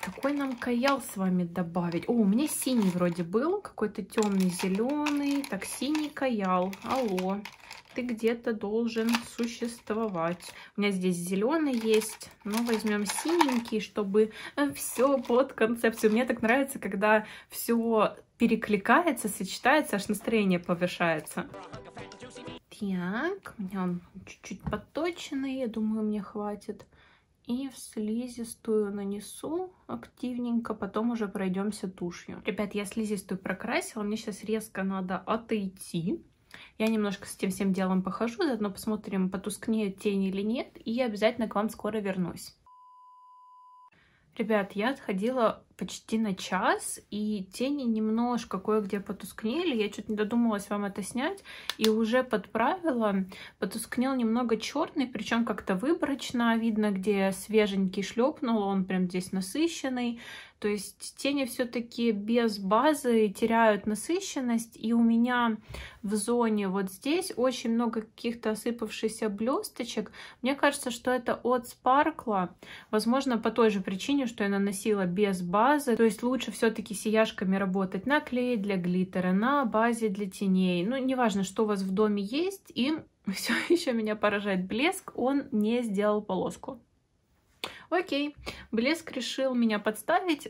Какой нам каял с вами добавить? О, у меня синий вроде был, какой-то темный зеленый. Так, синий каял. Алло, ты где-то должен существовать. У меня здесь зеленый есть, но возьмем синенький, чтобы э, все под концепцию. Мне так нравится, когда все перекликается, сочетается, аж настроение повышается. Так, у меня он чуть-чуть подточенный, я думаю, мне хватит и в слизистую нанесу активненько, потом уже пройдемся тушью. Ребят, я слизистую прокрасила, мне сейчас резко надо отойти. Я немножко с этим всем делом похожу, заодно посмотрим, потускнеют тени или нет, и обязательно к вам скоро вернусь. Ребят, я отходила почти на час, и тени немножко кое-где потускнели. Я чуть не додумалась вам это снять, и уже подправила. Потускнел немного черный, причем как-то выборочно. Видно, где свеженький шлепнул, он прям здесь насыщенный. То есть тени все-таки без базы теряют насыщенность, и у меня в зоне вот здесь очень много каких-то осыпавшихся блесточек. Мне кажется, что это от спаркла, возможно, по той же причине, что я наносила без базы, базы. То есть лучше все-таки сияшками работать на клее, для глиттера, на базе для теней. Ну, неважно, что у вас в доме есть, им все еще меня поражает блеск, он не сделал полоску. Окей, блеск решил меня подставить.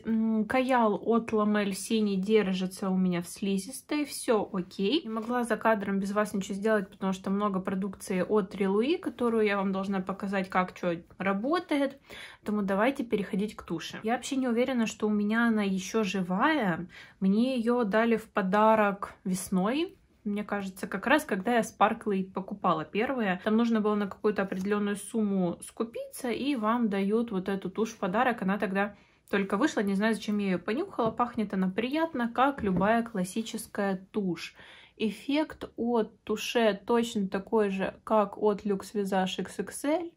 Каял от ламель синий держится у меня в слизистой. Все окей. Не могла за кадром без вас ничего сделать, потому что много продукции от Релуи, которую я вам должна показать, как что работает. Поэтому давайте переходить к туше. Я вообще не уверена, что у меня она еще живая. Мне ее дали в подарок весной мне кажется, как раз когда я спарклы покупала первые. Там нужно было на какую-то определенную сумму скупиться, и вам дают вот эту тушь в подарок. Она тогда только вышла, не знаю, зачем я ее понюхала. Пахнет она приятно, как любая классическая тушь. Эффект от туше точно такой же, как от Luxe Visage XXL.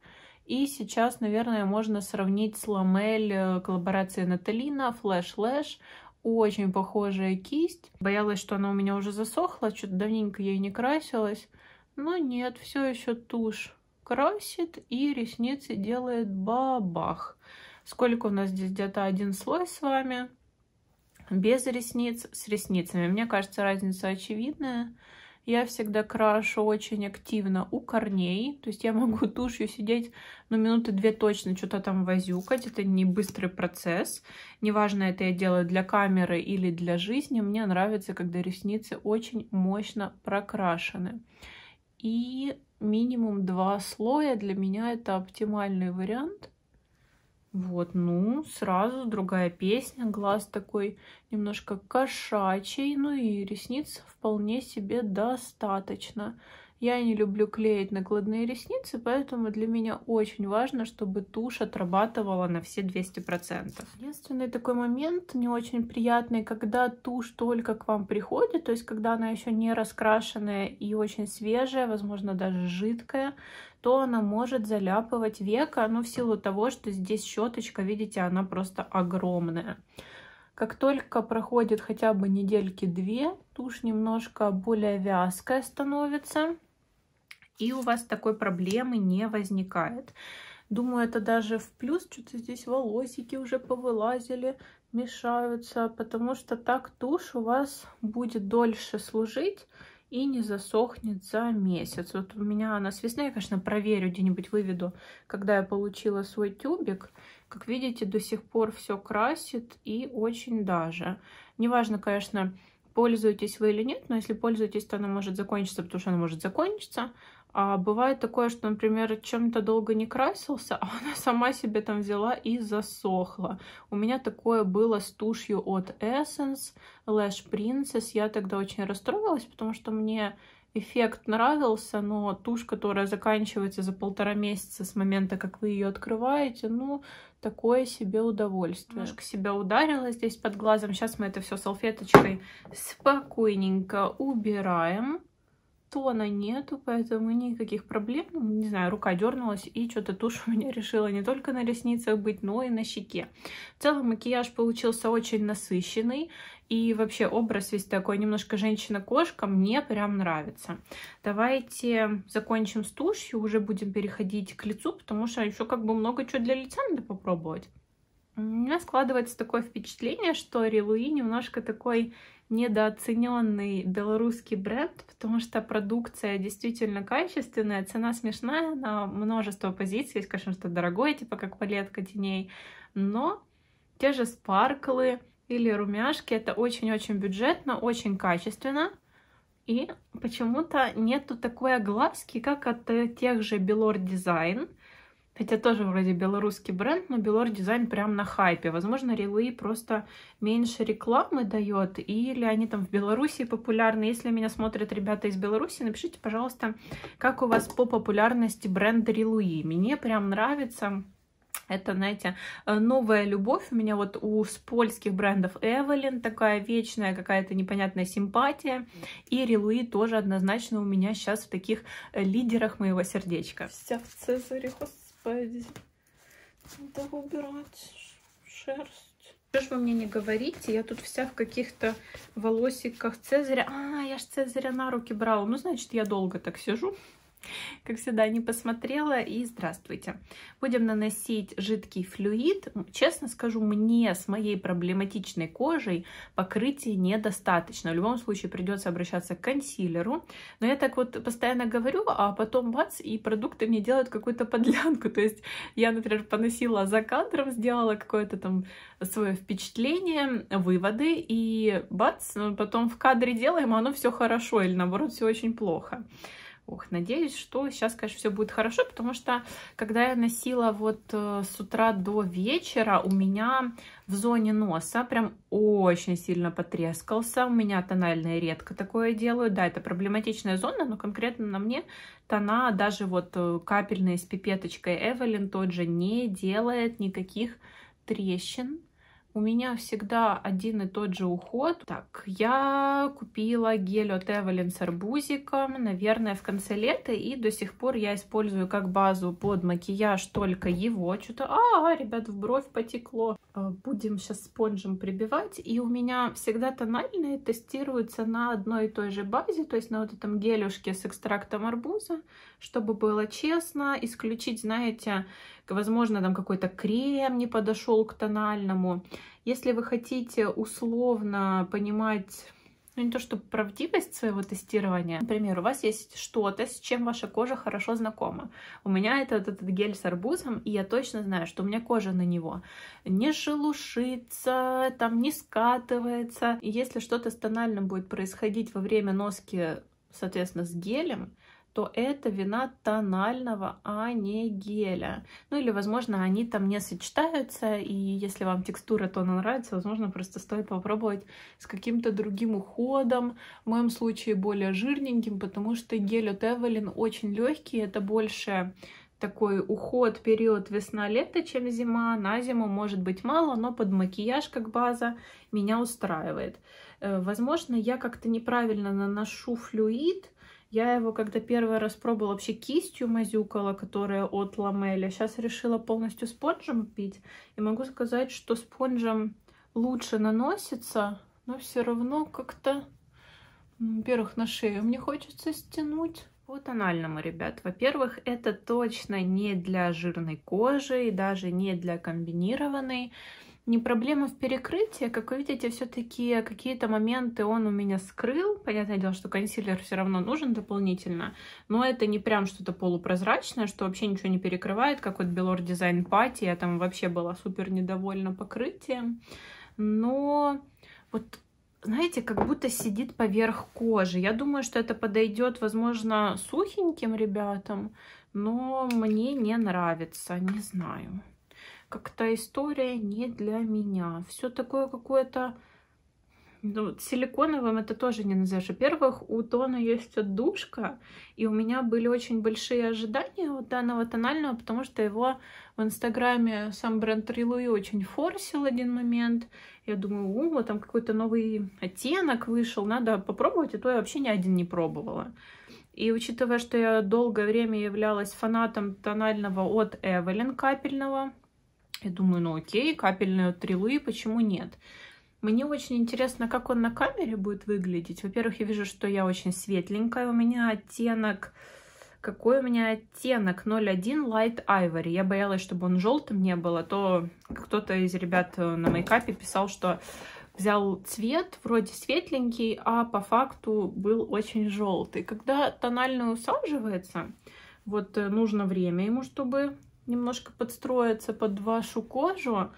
И сейчас, наверное, можно сравнить с Ламель коллаборации Наталина, Flash Lash очень похожая кисть. Боялась, что она у меня уже засохла, что-то давненько ей не красилась. Но нет, все еще тушь красит и ресницы делает бабах. Сколько у нас здесь где-то один слой с вами? Без ресниц, с ресницами. Мне кажется, разница очевидная. Я всегда крашу очень активно у корней. То есть я могу *laughs* тушью сидеть, ну, минуты две точно что-то там возюкать. Это не быстрый процесс. Неважно, это я делаю для камеры или для жизни. Мне нравится, когда ресницы очень мощно прокрашены. И минимум два слоя для меня это оптимальный вариант. Вот, ну, сразу другая песня, глаз такой немножко кошачий, ну и ресниц вполне себе достаточно. Я не люблю клеить накладные ресницы, поэтому для меня очень важно, чтобы тушь отрабатывала на все 200%. Единственный такой момент не очень приятный, когда тушь только к вам приходит, то есть когда она еще не раскрашенная и очень свежая, возможно, даже жидкая, то она может заляпывать века, но ну, в силу того, что здесь щеточка, видите, она просто огромная. Как только проходит хотя бы недельки две, тушь немножко более вязкая становится и у вас такой проблемы не возникает. Думаю, это даже в плюс, что-то здесь волосики уже повылазили, мешаются, потому что так тушь у вас будет дольше служить и не засохнет за месяц. Вот у меня она с весны, я, конечно, проверю, где-нибудь выведу, когда я получила свой тюбик. Как видите, до сих пор все красит и очень даже. Неважно, конечно, пользуетесь вы или нет, но если пользуетесь, то она может закончиться, потому что она может закончиться, а бывает такое, что, например, чем-то долго не красился, *laughs* а она сама себе там взяла и засохла. У меня такое было с тушью от Essence, Lash Princess. Я тогда очень расстроилась, потому что мне эффект нравился, но тушь, которая заканчивается за полтора месяца с момента, как вы ее открываете, ну, такое себе удовольствие. Немножко себя ударила здесь под глазом. Сейчас мы это все салфеточкой спокойненько убираем тона нету, поэтому никаких проблем. Ну, не знаю, рука дернулась, и что-то тушь у меня *laughs* решила не только на ресницах быть, но и на щеке. В целом макияж получился очень насыщенный, и вообще образ весь такой немножко женщина-кошка мне прям нравится. Давайте закончим с тушью, уже будем переходить к лицу, потому что еще как бы много чего для лица надо попробовать. У меня складывается такое впечатление, что Рилуи немножко такой недооцененный белорусский бренд, потому что продукция действительно качественная, цена смешная на множество позиций, есть, конечно, что дорогое, типа как палетка теней, но те же спарклы или румяшки, это очень-очень бюджетно, очень качественно, и почему-то нету такой огласки, как от э, тех же Белор Дизайн, Хотя тоже вроде белорусский бренд, но Белор Дизайн прям на хайпе. Возможно, Рилы просто меньше рекламы дает, или они там в Беларуси популярны. Если меня смотрят ребята из Беларуси, напишите, пожалуйста, как у вас по популярности бренд релуи? Мне прям нравится... Это, знаете, э, новая любовь у меня вот у с польских брендов Эвелин, такая вечная какая-то непонятная симпатия. И Релуи тоже однозначно у меня сейчас в таких э, лидерах моего сердечка. Вся в Цезаре, господи спереди. Надо убирать шерсть. Что ж вы мне не говорите, я тут вся в каких-то волосиках Цезаря. А, я ж Цезаря на руки брала. Ну, значит, я долго так сижу. Как всегда, не посмотрела и здравствуйте. Будем наносить жидкий флюид. Честно скажу, мне с моей проблематичной кожей покрытия недостаточно. В любом случае придется обращаться к консилеру. Но я так вот постоянно говорю, а потом бац, и продукты мне делают какую-то подлянку. То есть я, например, поносила за кадром, сделала какое-то там свое впечатление, выводы, и бац, потом в кадре делаем, а оно все хорошо, или наоборот, все очень плохо. Ох, надеюсь, что сейчас, конечно, все будет хорошо, потому что, когда я носила вот э, с утра до вечера, у меня в зоне носа прям очень сильно потрескался. У меня тональные редко такое делаю. Да, это проблематичная зона, но конкретно на мне тона, даже вот э, капельные с пипеточкой Эвелин тот же не делает никаких трещин у меня всегда один и тот же уход. Так, я купила гель от Эвелин с арбузиком, наверное, в конце лета, и до сих пор я использую как базу под макияж только его. Что-то, а, ребят, в бровь потекло. Э, будем сейчас спонжем прибивать. И у меня всегда тональные тестируются на одной и той же базе, то есть на вот этом гелюшке с экстрактом арбуза, чтобы было честно, исключить, знаете, возможно, там какой-то крем не подошел к тональному. Если вы хотите условно понимать ну не то что правдивость своего тестирования. Например, у вас есть что-то, с чем ваша кожа хорошо знакома. У меня это вот этот гель с арбузом, и я точно знаю, что у меня кожа на него не шелушится, там не скатывается. И если что-то с тональным будет происходить во время носки, соответственно, с гелем, то это вина тонального, а не геля. Ну или, возможно, они там не сочетаются, и если вам текстура тона нравится, возможно, просто стоит попробовать с каким-то другим уходом, в моем случае более жирненьким, потому что гель от Эвелин очень легкий, это больше такой уход период весна-лето, чем зима. На зиму может быть мало, но под макияж как база меня устраивает. Э, возможно, я как-то неправильно наношу флюид, я его, когда первый раз пробовала, вообще кистью мазюкала, которая от ламеля. Сейчас а решила полностью спонжем пить. И могу сказать, что спонжем лучше наносится, но все равно как-то, во-первых, на шею мне хочется стянуть. По тональному, ребят. Во-первых, это точно не для жирной кожи и даже не для комбинированной не проблема в перекрытии. Как вы видите, все-таки какие-то моменты он у меня скрыл. Понятное дело, что консилер все равно нужен дополнительно, но это не прям что-то полупрозрачное, что вообще ничего не перекрывает, как вот Белор Дизайн Пати. Я там вообще была супер недовольна покрытием. Но вот знаете, как будто сидит поверх кожи. Я думаю, что это подойдет, возможно, сухеньким ребятам, но мне не нравится, не знаю как-то история не для меня. Все такое какое-то... Ну, силиконовым это тоже не назовешь. Во-первых, у тона есть отдушка, и у меня были очень большие ожидания от данного тонального, потому что его в Инстаграме сам бренд Рилуи очень форсил один момент. Я думаю, у, вот там какой-то новый оттенок вышел, надо попробовать, а то я вообще ни один не пробовала. И учитывая, что я долгое время являлась фанатом тонального от Эвелин капельного, я думаю, ну окей, капельные трилы, почему нет? Мне очень интересно, как он на камере будет выглядеть. Во-первых, я вижу, что я очень светленькая. У меня оттенок... Какой у меня оттенок? 01 Light Ivory. Я боялась, чтобы он желтым не был, а то кто-то из ребят э, на мейкапе писал, что взял цвет, вроде светленький, а по факту был очень желтый. Когда тональный усаживается, вот э, нужно время ему, чтобы немножко подстроиться под вашу кожу,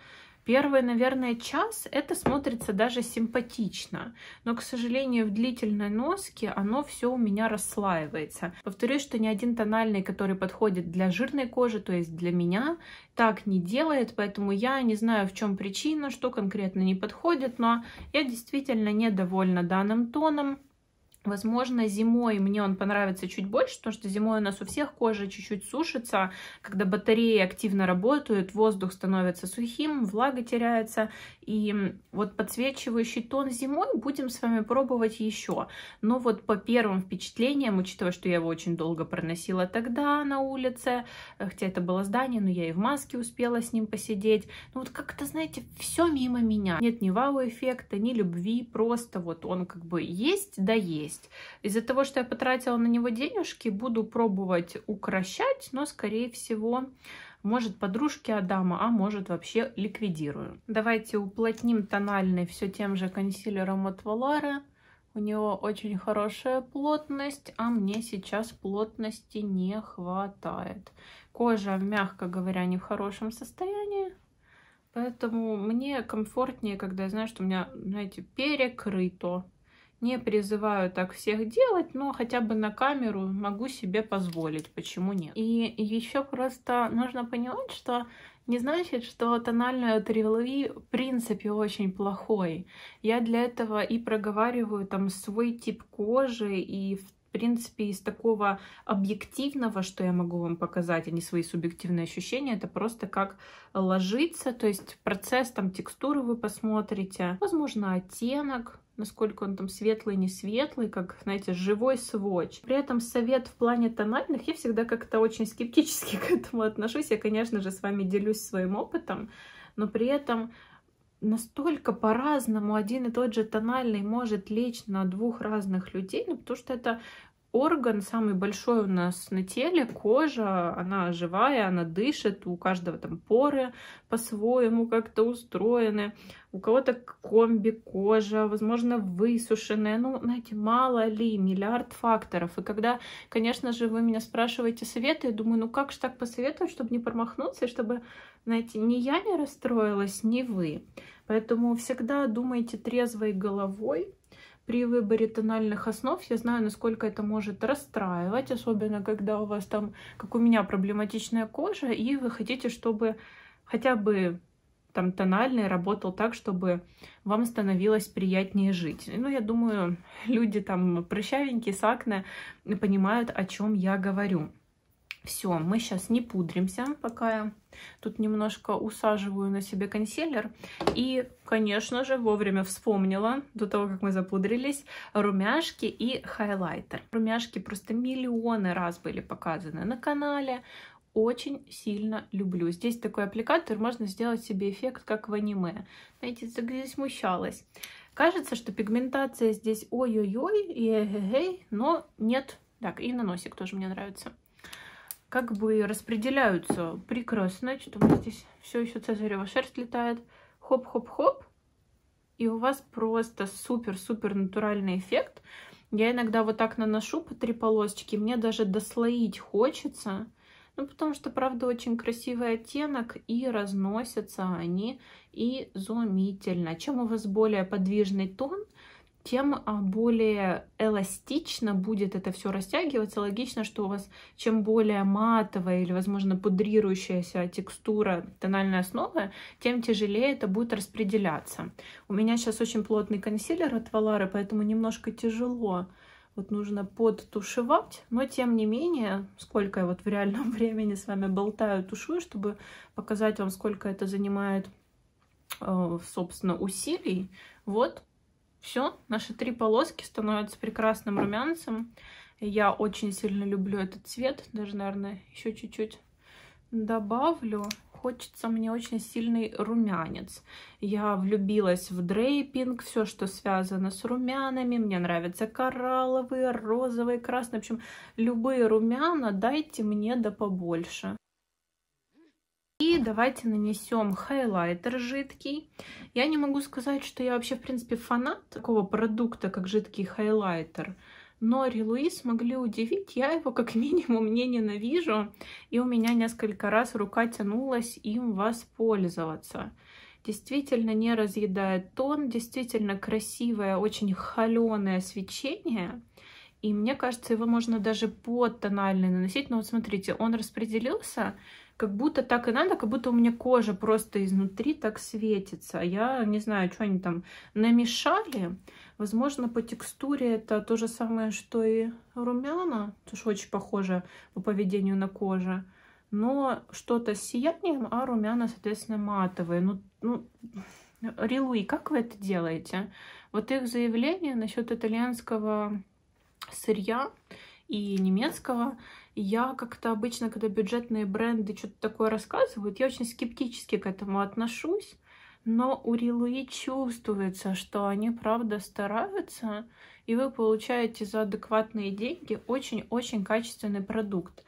Первый, наверное, час это смотрится даже симпатично, но, к сожалению, в длительной носке оно все у меня расслаивается. Повторюсь, что ни один тональный, который подходит для жирной кожи, то есть для меня, так не делает, поэтому я не знаю, в чем причина, что конкретно не подходит, но я действительно недовольна данным тоном. Возможно, зимой мне он понравится чуть больше, потому что зимой у нас у всех кожа чуть-чуть сушится, когда батареи активно работают, воздух становится сухим, влага теряется. И вот подсвечивающий тон зимой будем с вами пробовать еще. Но вот по первым впечатлениям, учитывая, что я его очень долго проносила тогда на улице, э, хотя это было здание, но я и в маске успела с ним посидеть. Ну вот как-то, знаете, все мимо меня. Нет ни вау-эффекта, ни любви, просто вот он как бы есть, да есть есть. Из-за того, что я потратила на него денежки, буду пробовать укращать, но, скорее всего, может подружке Адама, а может вообще ликвидирую. Давайте уплотним тональный все тем же консилером от Валары, У него очень хорошая плотность, а мне сейчас плотности не хватает. Кожа, мягко говоря, не в хорошем состоянии. Поэтому мне комфортнее, когда я знаю, что у меня, знаете, перекрыто. Не призываю так всех делать, но хотя бы на камеру могу себе позволить, почему нет. И еще просто нужно понимать, что не значит, что тональный от в принципе очень плохой. Я для этого и проговариваю там свой тип кожи и в в принципе, из такого объективного, что я могу вам показать, а не свои субъективные ощущения, это просто как ложиться, то есть процесс там текстуры вы посмотрите, возможно, оттенок, насколько он там светлый, не светлый, как, знаете, живой сводч. При этом совет в плане тональных, я всегда как-то очень скептически *laughs* к этому отношусь. Я, конечно же, с вами делюсь своим опытом, но при этом настолько по-разному один и тот же тональный может лечь на двух разных людей, ну, потому что это орган самый большой у нас на теле, кожа, она живая, она дышит, у каждого там поры по-своему как-то устроены, у кого-то комби кожа, возможно, высушенная, ну, знаете, мало ли, миллиард факторов. И когда, конечно же, вы меня спрашиваете советы, я думаю, ну как же так посоветовать, чтобы не промахнуться, и чтобы, знаете, ни я не расстроилась, ни вы. Поэтому всегда думайте трезвой головой, при выборе тональных основ. Я знаю, насколько это может расстраивать, особенно когда у вас там, как у меня, проблематичная кожа, и вы хотите, чтобы хотя бы там тональный работал так, чтобы вам становилось приятнее жить. Ну, я думаю, *laughs* люди там прыщавенькие, с акне понимают, о чем я говорю. Все, мы сейчас не пудримся, пока я тут немножко усаживаю на себе консилер. И, конечно же, вовремя вспомнила, до того, как мы запудрились, румяшки и хайлайтер. Румяшки просто миллионы раз были показаны на канале, очень сильно люблю. Здесь такой аппликатор, можно сделать себе эффект, как в аниме. Знаете, где смущалась. Кажется, что пигментация здесь ой-ой-ой, но нет. Так, и на носик тоже мне нравится как бы распределяются прекрасно. Что у вас здесь все еще цезарева шерсть летает. Хоп-хоп-хоп. И у вас просто супер-супер натуральный эффект. Я иногда вот так наношу по три полосочки. Мне даже дослоить хочется. Ну, потому что, правда, очень красивый оттенок, и разносятся они изумительно. Чем у вас более подвижный тон, тем а, более эластично будет это все растягиваться. Логично, что у вас чем более матовая или, возможно, пудрирующаяся текстура тональной основы, тем тяжелее это будет распределяться. У меня сейчас очень плотный консилер от Валары, поэтому немножко тяжело вот нужно подтушевать, но тем не менее, сколько я вот в реальном *laughs* времени с вами болтаю, тушую, чтобы показать вам, сколько это занимает, э, собственно, усилий. Вот все, наши три полоски становятся прекрасным румянцем. Я очень сильно люблю этот цвет, даже, наверное, еще чуть-чуть добавлю. Хочется мне очень сильный румянец. Я влюбилась в дрейпинг, все, что связано с румянами. Мне нравятся коралловые, розовые, красные. В общем, любые румяна дайте мне да побольше. И давайте нанесем хайлайтер жидкий. Я не могу сказать, что я вообще, в принципе, фанат такого продукта, как жидкий хайлайтер. Но Релуи могли удивить, я его как *laughs* минимум не ненавижу, и у меня несколько раз рука тянулась им воспользоваться. Действительно не разъедает тон, действительно красивое, очень холеное свечение. И мне кажется, его можно даже под тональный наносить. Но вот смотрите, он распределился, как будто так и надо, как будто у меня кожа просто изнутри так светится. А я не знаю, что они там намешали. Возможно, по текстуре это то же самое, что и румяна, потому что очень похоже по поведению на коже. Но что-то с сиянием, а румяна, соответственно, матовые. Ну, ну, Рилуи, как вы это делаете? Вот их заявление насчет итальянского сырья и немецкого – я как-то обычно, когда бюджетные бренды что-то такое рассказывают, я очень скептически к этому отношусь. Но у Рилуи чувствуется, что они правда стараются, и вы получаете за адекватные деньги очень-очень качественный продукт.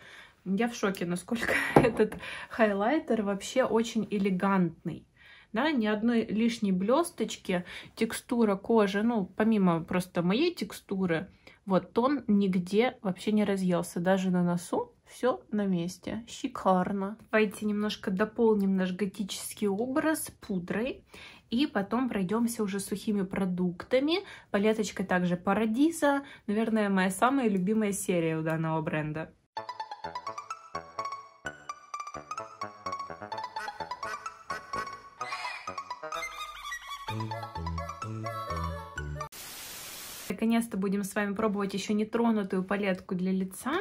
Я в шоке, насколько *laughs* этот хайлайтер вообще очень элегантный да, ни одной лишней блесточки, текстура кожи, ну, помимо просто моей текстуры, вот тон нигде вообще не разъелся, даже на носу все на месте. Шикарно. Давайте немножко дополним наш готический образ пудрой. И потом пройдемся уже сухими продуктами. Палеточка также Парадиза. Наверное, моя самая любимая серия у данного бренда. наконец-то будем с вами пробовать еще нетронутую палетку для лица.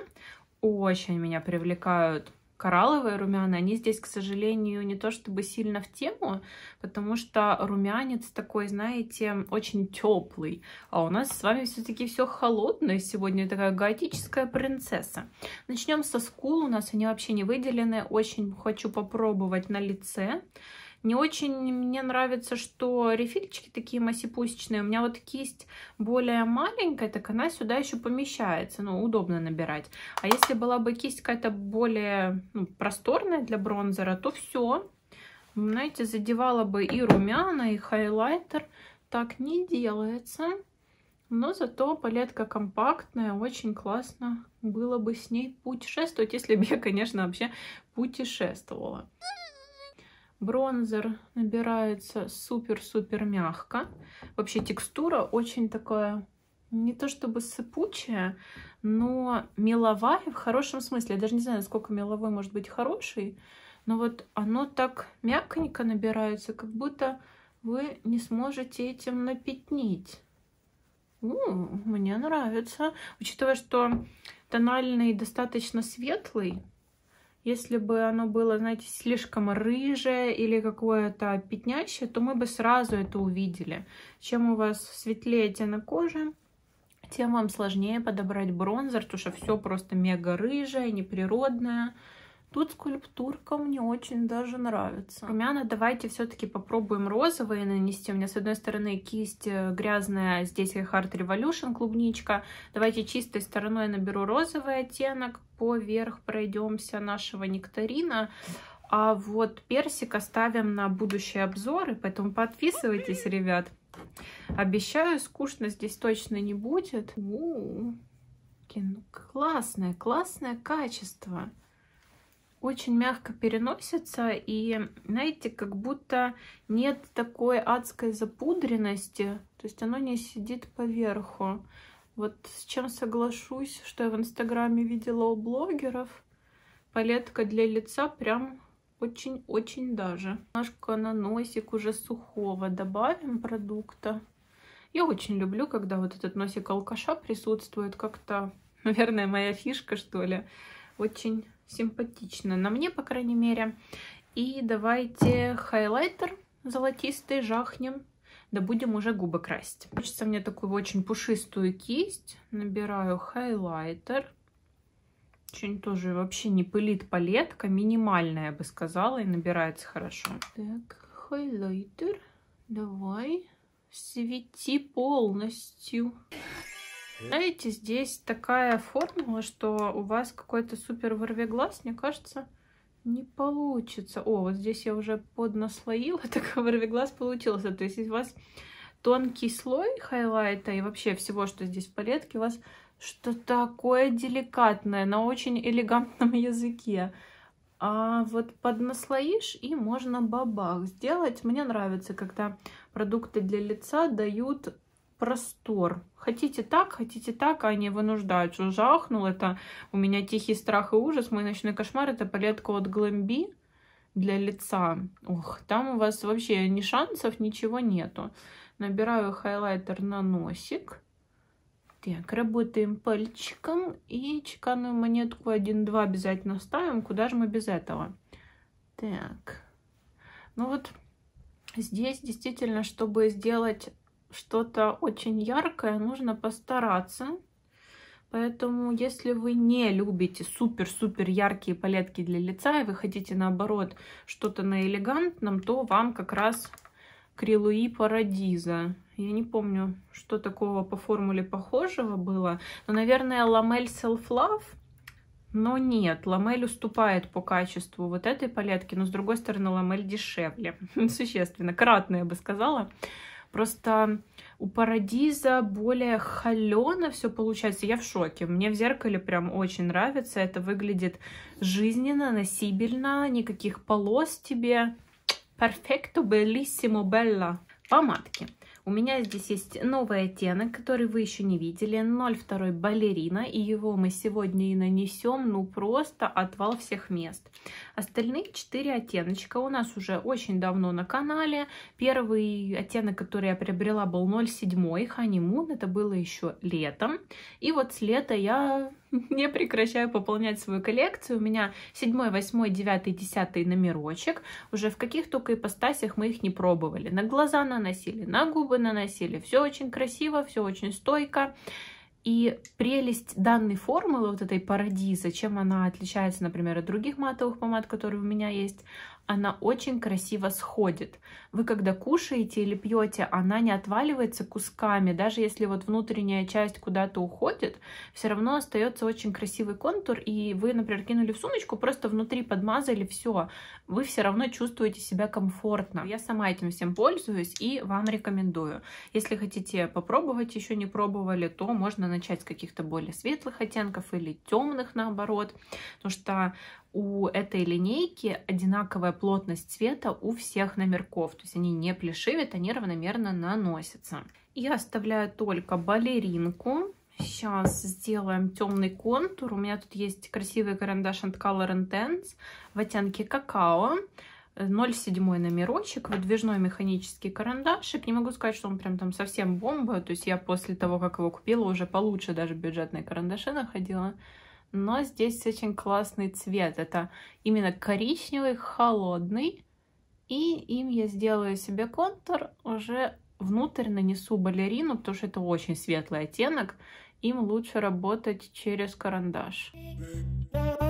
Очень меня привлекают коралловые румяна, они здесь, к сожалению, не то чтобы сильно в тему, потому что румянец такой, знаете, очень теплый. А у нас с вами все-таки все холодное сегодня, такая готическая принцесса. Начнем со скул, у нас они вообще не выделены, очень хочу попробовать на лице. Не очень мне нравится, что рефильчики такие массипусечные. У меня вот кисть более маленькая, так она сюда еще помещается. Ну, удобно набирать. А если была бы кисть какая-то более ну, просторная для бронзера, то все. Знаете, задевала бы и румяна, и хайлайтер. Так не делается. Но зато палетка компактная, очень классно было бы с ней путешествовать, если бы я, конечно, вообще путешествовала. Бронзер набирается супер-супер мягко. Вообще текстура очень такая, не то чтобы сыпучая, но меловая в хорошем смысле. Я даже не знаю, насколько меловой может быть хороший, но вот оно так мягонько набирается, как будто вы не сможете этим напятнить. У, мне нравится. Учитывая, что тональный достаточно светлый, если бы оно было, знаете, слишком рыжее или какое-то пятнящее, то мы бы сразу это увидели. Чем у вас светлее оттенок кожи, тем вам сложнее подобрать бронзер, потому что все просто мега рыжее, неприродное. Тут скульптурка мне очень даже нравится. Румяна давайте все-таки попробуем розовые нанести. У меня с одной стороны кисть э, грязная, а здесь Heart Revolution клубничка. Давайте чистой стороной наберу розовый оттенок. Поверх пройдемся нашего нектарина. А вот персик оставим на будущие обзоры, поэтому подписывайтесь, ребят. Обещаю, скучно здесь точно не будет. У -у -у. Классное, классное качество очень мягко переносится, и, знаете, как будто нет такой адской запудренности, то есть оно не сидит поверху. Вот с чем соглашусь, что я в Инстаграме видела у блогеров, палетка для лица прям очень-очень даже. Немножко носик уже сухого добавим продукта. Я очень люблю, когда вот этот носик алкаша присутствует. Как-то, *laughs* наверное, моя фишка, что ли. Очень симпатично на мне, по крайней мере. И давайте хайлайтер золотистый жахнем. Да будем уже губы красить. Хочется мне такую очень пушистую кисть. Набираю хайлайтер. Очень тоже вообще не пылит палетка. Минимальная, я бы сказала. И набирается хорошо. Так, хайлайтер. Давай. Свети полностью. Знаете, э? здесь такая формула, что у вас какой-то супер вырвиглаз, мне кажется, не получится. О, вот здесь я уже поднаслоила, *laughs* так вырвиглаз получился. То есть у вас тонкий слой хайлайта и вообще всего, что здесь в палетке, у вас что то такое деликатное, на очень элегантном *laughs* языке. А вот поднаслоишь и можно бабах сделать. Мне нравится, когда продукты для лица дают простор. Хотите так, хотите так, а они вынуждают. Что жахнул, это у меня тихий страх и ужас, мой ночной кошмар, это палетка от Глэмби для лица. Ох, там у вас вообще ни шансов, ничего нету. Набираю хайлайтер на носик. Так, работаем пальчиком и чеканную монетку 1-2 обязательно ставим. Куда же мы без этого? Так, ну вот здесь действительно, чтобы сделать что-то очень яркое, нужно постараться. Поэтому, если вы не любите супер-супер яркие палетки для лица, и вы хотите, наоборот, что-то на элегантном, то вам как раз Крилуи Парадиза. Я не помню, что такого по формуле похожего было. Но, наверное, Ламель Self Love. Но нет, Ламель уступает по качеству вот этой палетки, но, с другой стороны, Ламель дешевле. *laughs* Существенно, кратно, я бы сказала. Просто у Парадиза более холено все получается. Я в шоке. Мне в зеркале прям очень нравится. Это выглядит жизненно, носибельно. Никаких полос тебе. Perfecto, bellissimo, bella. Помадки. У меня здесь есть новый оттенок, который вы еще не видели, 02 балерина, и его мы сегодня и нанесем, ну просто отвал всех мест. Остальные четыре оттеночка у нас уже очень давно на канале. Первый оттенок, который я приобрела, был 0,7 Honeymoon. Это было еще летом. И вот с лета я *laughs* не прекращаю пополнять свою коллекцию. У меня 7, 8, 9, 10 номерочек. Уже в каких только ипостасях мы их не пробовали. На глаза наносили, на губы наносили. Все очень красиво, все очень стойко. И прелесть данной формулы, вот этой парадиза, чем она отличается, например, от других матовых помад, которые у меня есть, она очень красиво сходит. Вы когда кушаете или пьете, она не отваливается кусками, даже если вот внутренняя часть куда-то уходит, все равно остается очень красивый контур, и вы, например, кинули в сумочку, просто внутри подмазали все, вы все равно чувствуете себя комфортно. Я сама этим всем пользуюсь и вам рекомендую. Если хотите попробовать, еще не пробовали, то можно начать с каких-то более светлых оттенков или темных наоборот, потому что у этой линейки одинаковая плотность цвета у всех номерков. То есть они не плешивят, они равномерно наносятся. Я оставляю только балеринку. Сейчас сделаем темный контур. У меня тут есть красивый карандаш от Color Intense в оттенке какао. 0,7 номерочек, выдвижной механический карандашик. Не могу сказать, что он прям там совсем бомба. То есть я после того, как его купила, уже получше даже бюджетные карандаши находила но здесь очень классный цвет. Это именно коричневый, холодный. И им я сделаю себе контур, уже внутрь нанесу балерину, потому что это очень светлый оттенок. Им лучше работать через карандаш. Thank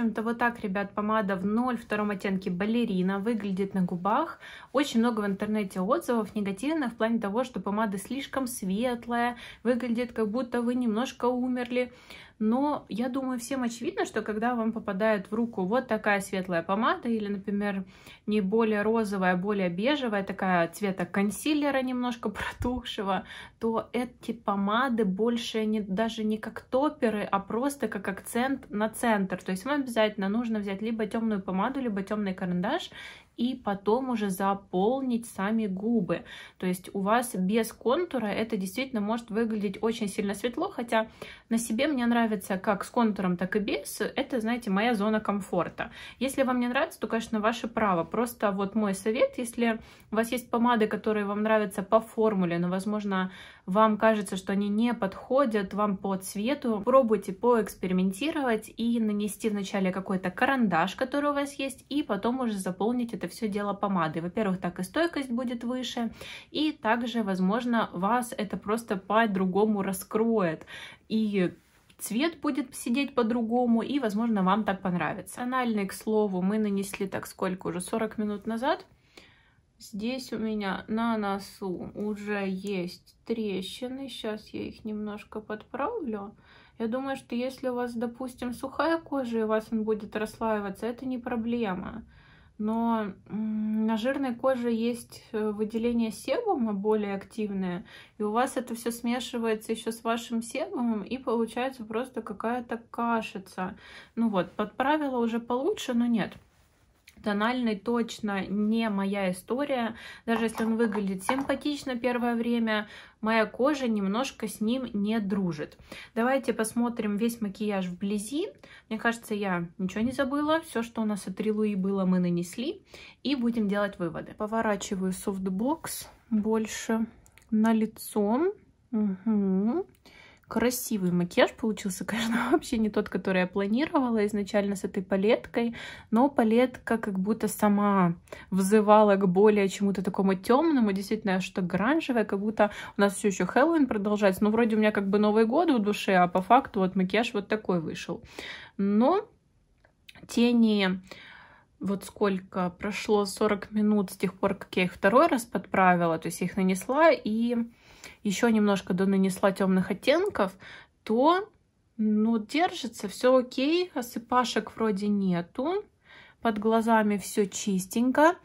общем-то, вот так, ребят, помада в ноль втором оттенке балерина, выглядит на губах. Очень много в интернете отзывов негативных в плане того, что помада слишком светлая, выглядит как будто вы немножко умерли но я думаю, всем очевидно, что когда вам попадает в руку вот такая светлая помада или, например, не более розовая, а более бежевая, такая цвета консилера немножко *laughs* протухшего, то эти помады больше не, даже не как топеры, а просто как акцент на центр. То есть вам обязательно нужно взять либо темную помаду, либо темный карандаш и потом уже заполнить сами губы. То есть у вас без контура это действительно может выглядеть очень сильно светло, хотя на себе мне нравится как с контуром, так и без. Это, знаете, моя зона комфорта. Если вам не нравится, то, конечно, ваше право. Просто вот мой совет, если у вас есть помады, которые вам нравятся по формуле, но, возможно, вам кажется, что они не подходят вам по цвету, пробуйте поэкспериментировать и нанести вначале какой-то карандаш, который у вас есть, и потом уже заполнить это все дело помадой. Во-первых, так и стойкость будет выше, и также, возможно, вас это просто по-другому раскроет. И цвет будет сидеть по-другому, и, возможно, вам так понравится. Тональный, к слову, мы нанесли так сколько уже, 40 минут назад. Здесь у меня на носу уже есть трещины. Сейчас я их немножко подправлю. Я думаю, что если у вас, допустим, сухая кожа, и у вас он будет расслаиваться, это не проблема. Но на жирной коже есть э, выделение себума более активное, и у вас это все смешивается еще с вашим себумом, и получается просто какая-то кашица. Ну вот, подправила уже получше, но нет. Тональный точно не моя история. Даже если он выглядит симпатично первое время, моя кожа немножко с ним не дружит. Давайте посмотрим весь макияж вблизи. Мне кажется, я ничего не забыла. Все, что у нас от Рилуи было, мы нанесли. И будем делать выводы. Поворачиваю софтбокс больше на лицо. Угу красивый макияж получился, *laughs* конечно, вообще не тот, который я планировала изначально с этой палеткой, но палетка как будто сама взывала к более чему-то такому темному, действительно, что гранжевое, как будто у нас все еще Хэллоуин продолжается, но ну, вроде у меня как бы Новый год в душе, а по факту вот макияж вот такой вышел. Но тени вот сколько прошло 40 минут с тех пор, как я их второй раз подправила, то есть я их нанесла, и еще немножко донанесла темных оттенков, то ну, держится, все окей, осыпашек а вроде нету, под глазами все чистенько.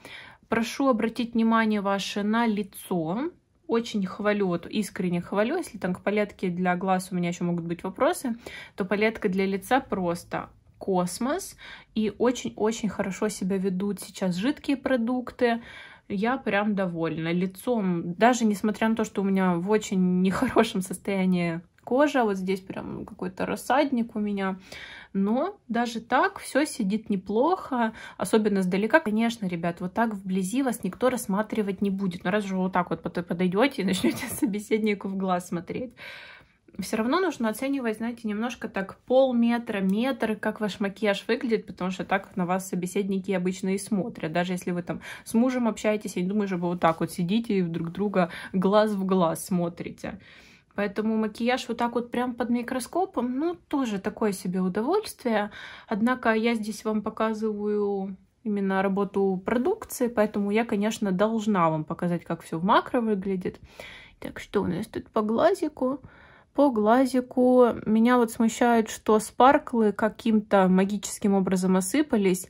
Прошу обратить внимание ваше на лицо, очень хвалю, вот искренне хвалю, если там к палетке для глаз у меня еще могут быть вопросы, то палетка для лица просто космос, и очень-очень хорошо себя ведут сейчас жидкие продукты, я прям довольна лицом. Даже несмотря на то, что у меня в очень нехорошем состоянии кожа, вот здесь прям какой-то рассадник у меня. Но даже так все сидит неплохо, особенно сдалека. Конечно, ребят, вот так вблизи вас никто рассматривать не будет. Но ну, раз же вот так вот подойдете и начнете *laughs* собеседнику в глаз смотреть, все равно нужно оценивать, знаете, немножко так полметра, метр, как ваш макияж выглядит, потому что так на вас собеседники обычно и смотрят. Даже если вы там с мужем общаетесь, я не думаю, что вы вот так вот сидите и друг друга глаз в глаз смотрите. Поэтому макияж вот так вот прям под микроскопом, ну, тоже такое себе удовольствие. Однако я здесь вам показываю именно работу продукции, поэтому я, конечно, должна вам показать, как все в макро выглядит. Так, что у нас тут по глазику? По глазику меня вот смущает, что спарклы каким-то магическим образом осыпались.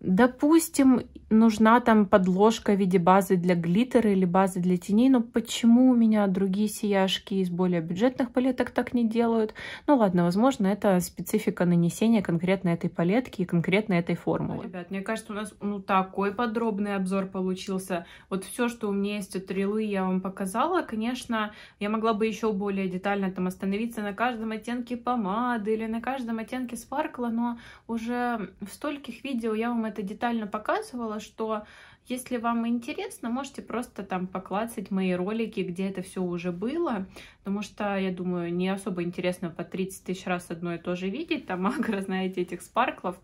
Допустим, нужна там подложка в виде базы для глиттера или базы для теней, но почему у меня другие сияшки из более бюджетных палеток так не делают? Ну ладно, возможно, это специфика нанесения конкретно этой палетки и конкретно этой формулы. Ну, ребят, мне кажется, у нас ну такой подробный обзор получился. Вот все, что у меня есть от рилы, я вам показала. Конечно, я могла бы еще более детально там остановиться на каждом оттенке помады или на каждом оттенке спаркла, но уже в стольких видео я вам это детально показывала, что если вам интересно, можете просто там поклацать мои ролики, где это все уже было, потому что, я думаю, не особо интересно по 30 тысяч раз одно и то же видеть, там агро, знаете, этих спарклов.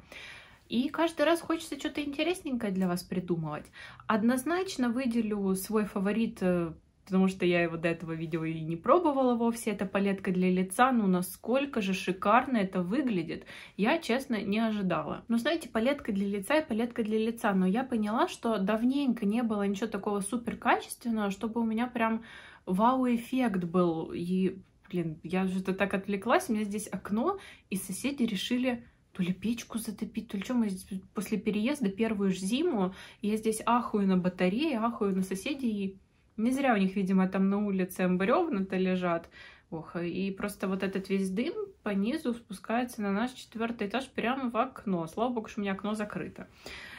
И каждый раз хочется что-то интересненькое для вас придумывать. Однозначно выделю свой фаворит э, потому что я его до этого видела и не пробовала вовсе. Это палетка для лица, но ну, насколько же шикарно это выглядит. Я, честно, не ожидала. Но знаете, палетка для лица и палетка для лица, но я поняла, что давненько не было ничего такого супер качественного, чтобы у меня прям вау-эффект был. И, блин, я что-то так отвлеклась, у меня здесь окно, и соседи решили то ли печку затопить, то ли что, мы после переезда первую же зиму, я здесь ахую на батареи, ахую на соседей, и не зря у них, видимо, там на улице бревна-то лежат. Ох, и просто вот этот весь дым по низу спускается на наш четвертый этаж прямо в окно. Слава богу, что у меня окно закрыто.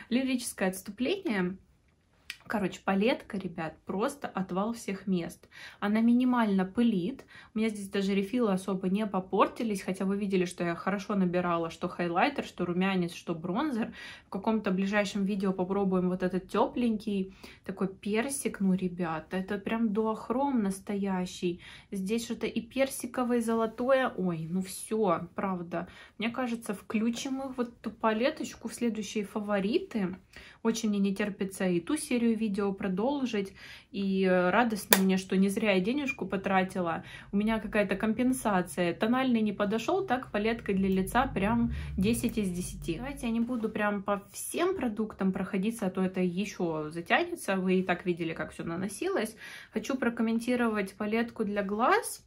Лирическое отступление. Короче, палетка, ребят, просто отвал всех мест. Она минимально пылит. У меня здесь даже рефилы особо не попортились, хотя вы видели, что я хорошо набирала что хайлайтер, что румянец, что бронзер. В каком-то ближайшем видео попробуем вот этот тепленький такой персик. Ну, ребята, это прям дуохром настоящий. Здесь что-то и персиковое, и золотое. Ой, ну все, правда. Мне кажется, включим их вот эту палеточку в следующие фавориты. Очень мне не терпится и ту серию видео продолжить. И радостно мне, что не зря я денежку потратила. У меня какая-то компенсация. Тональный не подошел, так палетка для лица прям 10 из 10. Давайте я не буду прям по всем продуктам проходиться, а то это еще затянется. Вы и так видели, как все наносилось. Хочу прокомментировать палетку для глаз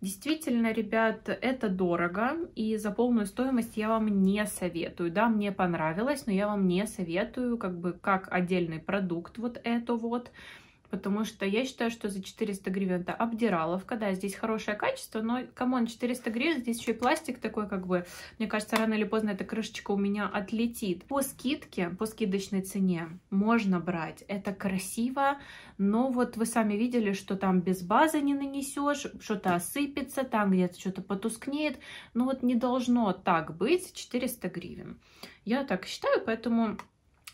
Действительно, ребят, это дорого, и за полную стоимость я вам не советую. Да, мне понравилось, но я вам не советую, как бы, как отдельный продукт вот это вот потому что я считаю, что за 400 гривен это обдираловка, да, здесь хорошее качество, но, камон, 400 гривен, здесь еще и пластик такой, как бы, мне кажется, рано или поздно эта крышечка у меня отлетит. По скидке, по скидочной цене можно брать, это красиво, но вот вы сами видели, что там без базы не нанесешь, что-то осыпется, там где-то что-то потускнеет, ну вот не должно так быть, 400 гривен. Я так считаю, поэтому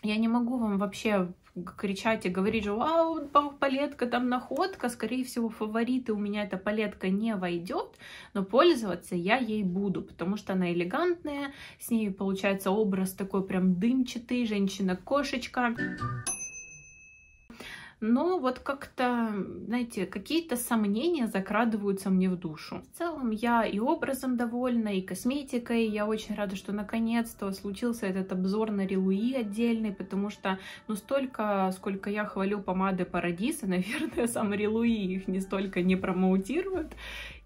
я не могу вам вообще кричать и говорить же, вау, палетка там находка, скорее всего, фавориты у меня эта палетка не войдет, но пользоваться я ей буду, потому что она элегантная, с ней получается образ такой прям дымчатый, женщина-кошечка но вот как-то, знаете, какие-то сомнения закрадываются мне в душу. В целом я и образом довольна, и косметикой, я очень рада, что наконец-то случился этот обзор на Релуи отдельный, потому что, ну, столько, сколько я хвалю помады Парадиса, *laughs* наверное, сам Релуи их не столько не промоутирует,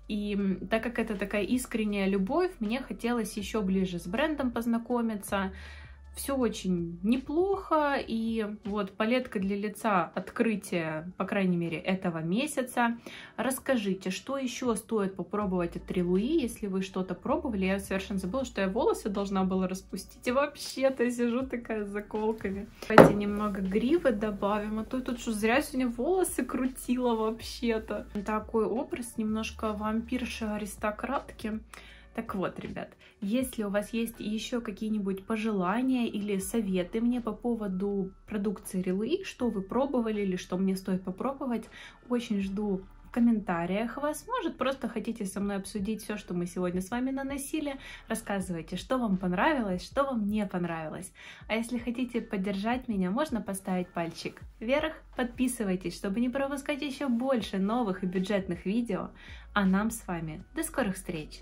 и так как это такая искренняя любовь, мне хотелось еще ближе с брендом познакомиться, все очень неплохо, и вот палетка для лица открытие, по крайней мере, этого месяца. Расскажите, что еще стоит попробовать от Трилуи, если вы что-то пробовали? Я совершенно забыла, что я волосы должна была распустить, и вообще-то сижу такая с заколками. Давайте немного гривы добавим, а то тут что, зря сегодня волосы крутила вообще-то. Такой образ немножко вампирши-аристократки. Так вот, ребят, если у вас есть еще какие-нибудь пожелания или советы мне по поводу продукции Релы, что вы пробовали или что мне стоит попробовать, очень жду в комментариях вас. Может, просто хотите со мной обсудить все, что мы сегодня с вами наносили. Рассказывайте, что вам понравилось, что вам не понравилось. А если хотите поддержать меня, можно поставить пальчик вверх. Подписывайтесь, чтобы не пропускать еще больше новых и бюджетных видео. А нам с вами до скорых встреч!